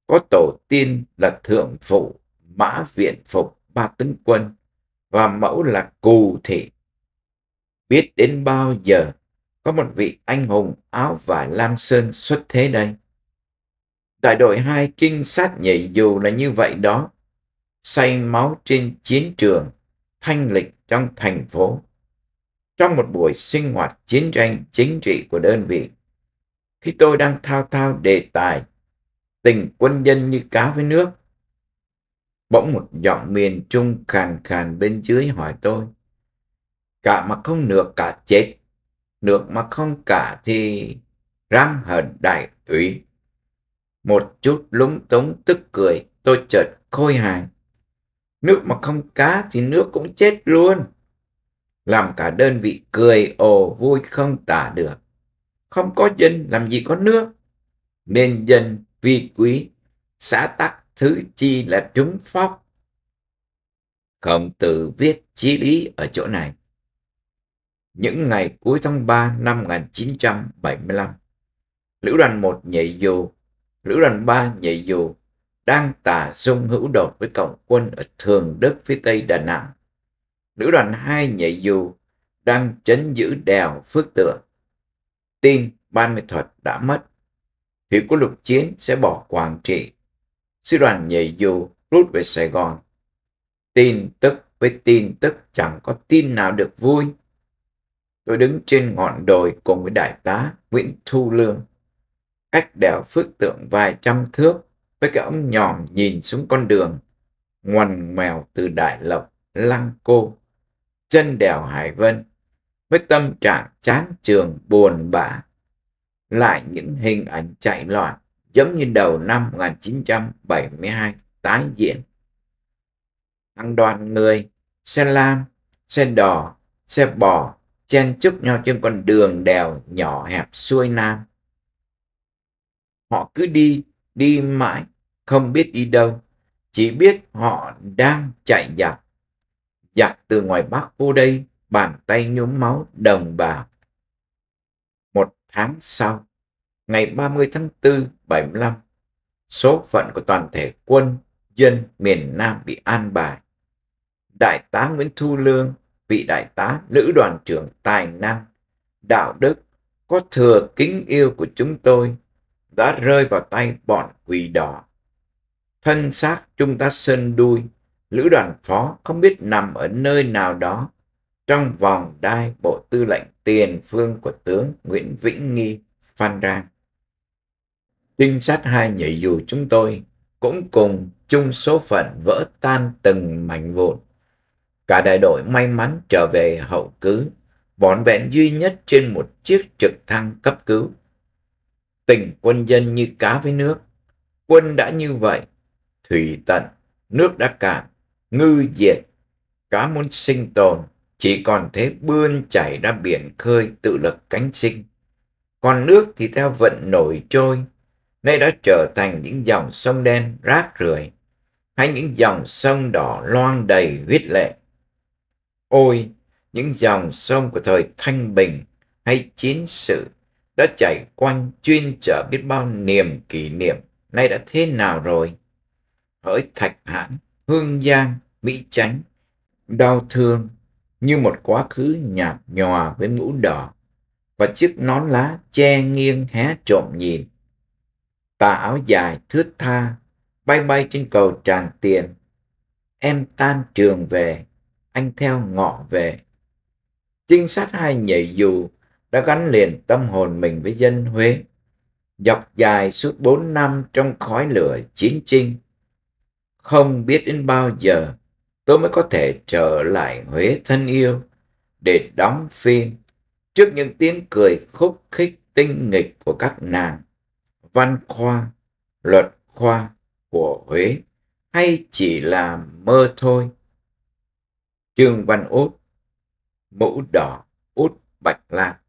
A: có tổ tiên là Thượng Phụ, Mã Viện Phục, Ba Tướng Quân và mẫu là Cù Thị. Biết đến bao giờ có một vị anh hùng áo vải lam sơn xuất thế đây? đại đội 2 trinh sát nhảy dù là như vậy đó, say máu trên chiến trường, thanh lịch trong thành phố. Trong một buổi sinh hoạt chiến tranh chính trị của đơn vị, khi tôi đang thao thao đề tài, tình quân dân như cá với nước, bỗng một giọng miền trung khàn khàn bên dưới hỏi tôi, cả mà không được cả chết, được mà không cả thì răng hờn đại ủy. Một chút lúng túng tức cười, tôi chợt khôi hài. Nước mà không cá thì nước cũng chết luôn. Làm cả đơn vị cười ồ vui không tả được. Không có dân làm gì có nước. Nên dân vi quý, xã tắc thứ chi là chúng phóc. Khổng tử viết chí lý ở chỗ này. Những ngày cuối tháng 3 năm 1975, Lữ đoàn 1 nhảy dù Lữ đoàn 3 nhảy dù đang tả dung hữu đột với cộng quân ở Thường Đức phía tây Đà Nẵng. Lữ đoàn 2 nhảy dù đang chấn giữ đèo Phước Tượng. Tin Ban Mê Thuật đã mất. Thủy quân lục chiến sẽ bỏ Quảng Trị. Sư đoàn nhảy dù rút về Sài Gòn. Tin tức với tin tức chẳng có tin nào được vui. Tôi đứng trên ngọn đồi cùng với đại tá Nguyễn Thu Lương cách đèo phước tượng vài trăm thước với cái ống nhòm nhìn xuống con đường ngoằn ngoèo từ đại lộc lăng cô chân đèo hải vân với tâm trạng chán trường buồn bã lại những hình ảnh chạy loạn giống như đầu năm 1972 tái diễn hàng đoàn người xe lam xe đò xe bò chen chúc nhau trên con đường đèo nhỏ hẹp xuôi nam họ cứ đi, đi mãi, không biết đi đâu. Chỉ biết họ đang chạy giặc. Giặc từ ngoài Bắc vô đây, bàn tay nhuốm máu đồng bào. Một tháng sau, ngày 30 tháng 4, 75, số phận của toàn thể quân, dân miền Nam bị an bài. Đại tá Nguyễn Thu Lương, vị đại tá lữ đoàn trưởng tài năng, đạo đức, có thừa kính yêu của chúng tôi đã rơi vào tay bọn quỷ đỏ. Thân xác chúng ta sơn đuôi, lữ đoàn phó không biết nằm ở nơi nào đó trong vòng đai bộ tư lệnh tiền phương của tướng Nguyễn Vĩnh Nghi Phan Rang. Trinh sát hai nhảy dù chúng tôi cũng cùng chung số phận vỡ tan từng mảnh vụn. Cả đại đội may mắn trở về hậu cứ, vỏn vẹn duy nhất trên một chiếc trực thăng cấp cứu tình quân dân như cá với nước. Quân đã như vậy, thủy tận, nước đã cạn, ngư diệt. Cá muốn sinh tồn, chỉ còn thế bươn chảy ra biển khơi tự lực cánh sinh. Còn nước thì theo vận nổi trôi, nay đã trở thành những dòng sông đen rác rưởi hay những dòng sông đỏ loang đầy huyết lệ. Ôi, những dòng sông của thời Thanh Bình hay chiến sự đã chạy quanh chuyên chở biết bao niềm kỷ niệm, nay đã thế nào rồi? Hỡi Thạch Hãn, Hương Giang, Mỹ Chánh, đau thương như một quá khứ nhạt nhòa với mũ đỏ và chiếc nón lá che nghiêng hé trộm nhìn. Tà áo dài thướt tha, bay bay trên cầu tràn tiền. Em tan trường về, anh theo ngọ về. Trinh sát hai nhảy dù đã gắn liền tâm hồn mình với dân Huế, dọc dài suốt bốn năm trong khói lửa chiến chinh. Không biết đến bao giờ tôi mới có thể trở lại Huế thân yêu để đóng phim trước những tiếng cười khúc khích tinh nghịch của các nàng văn khoa, luật khoa của Huế hay chỉ là mơ thôi. Trương Văn Út, Mũ Đỏ, Út Bạch Lạc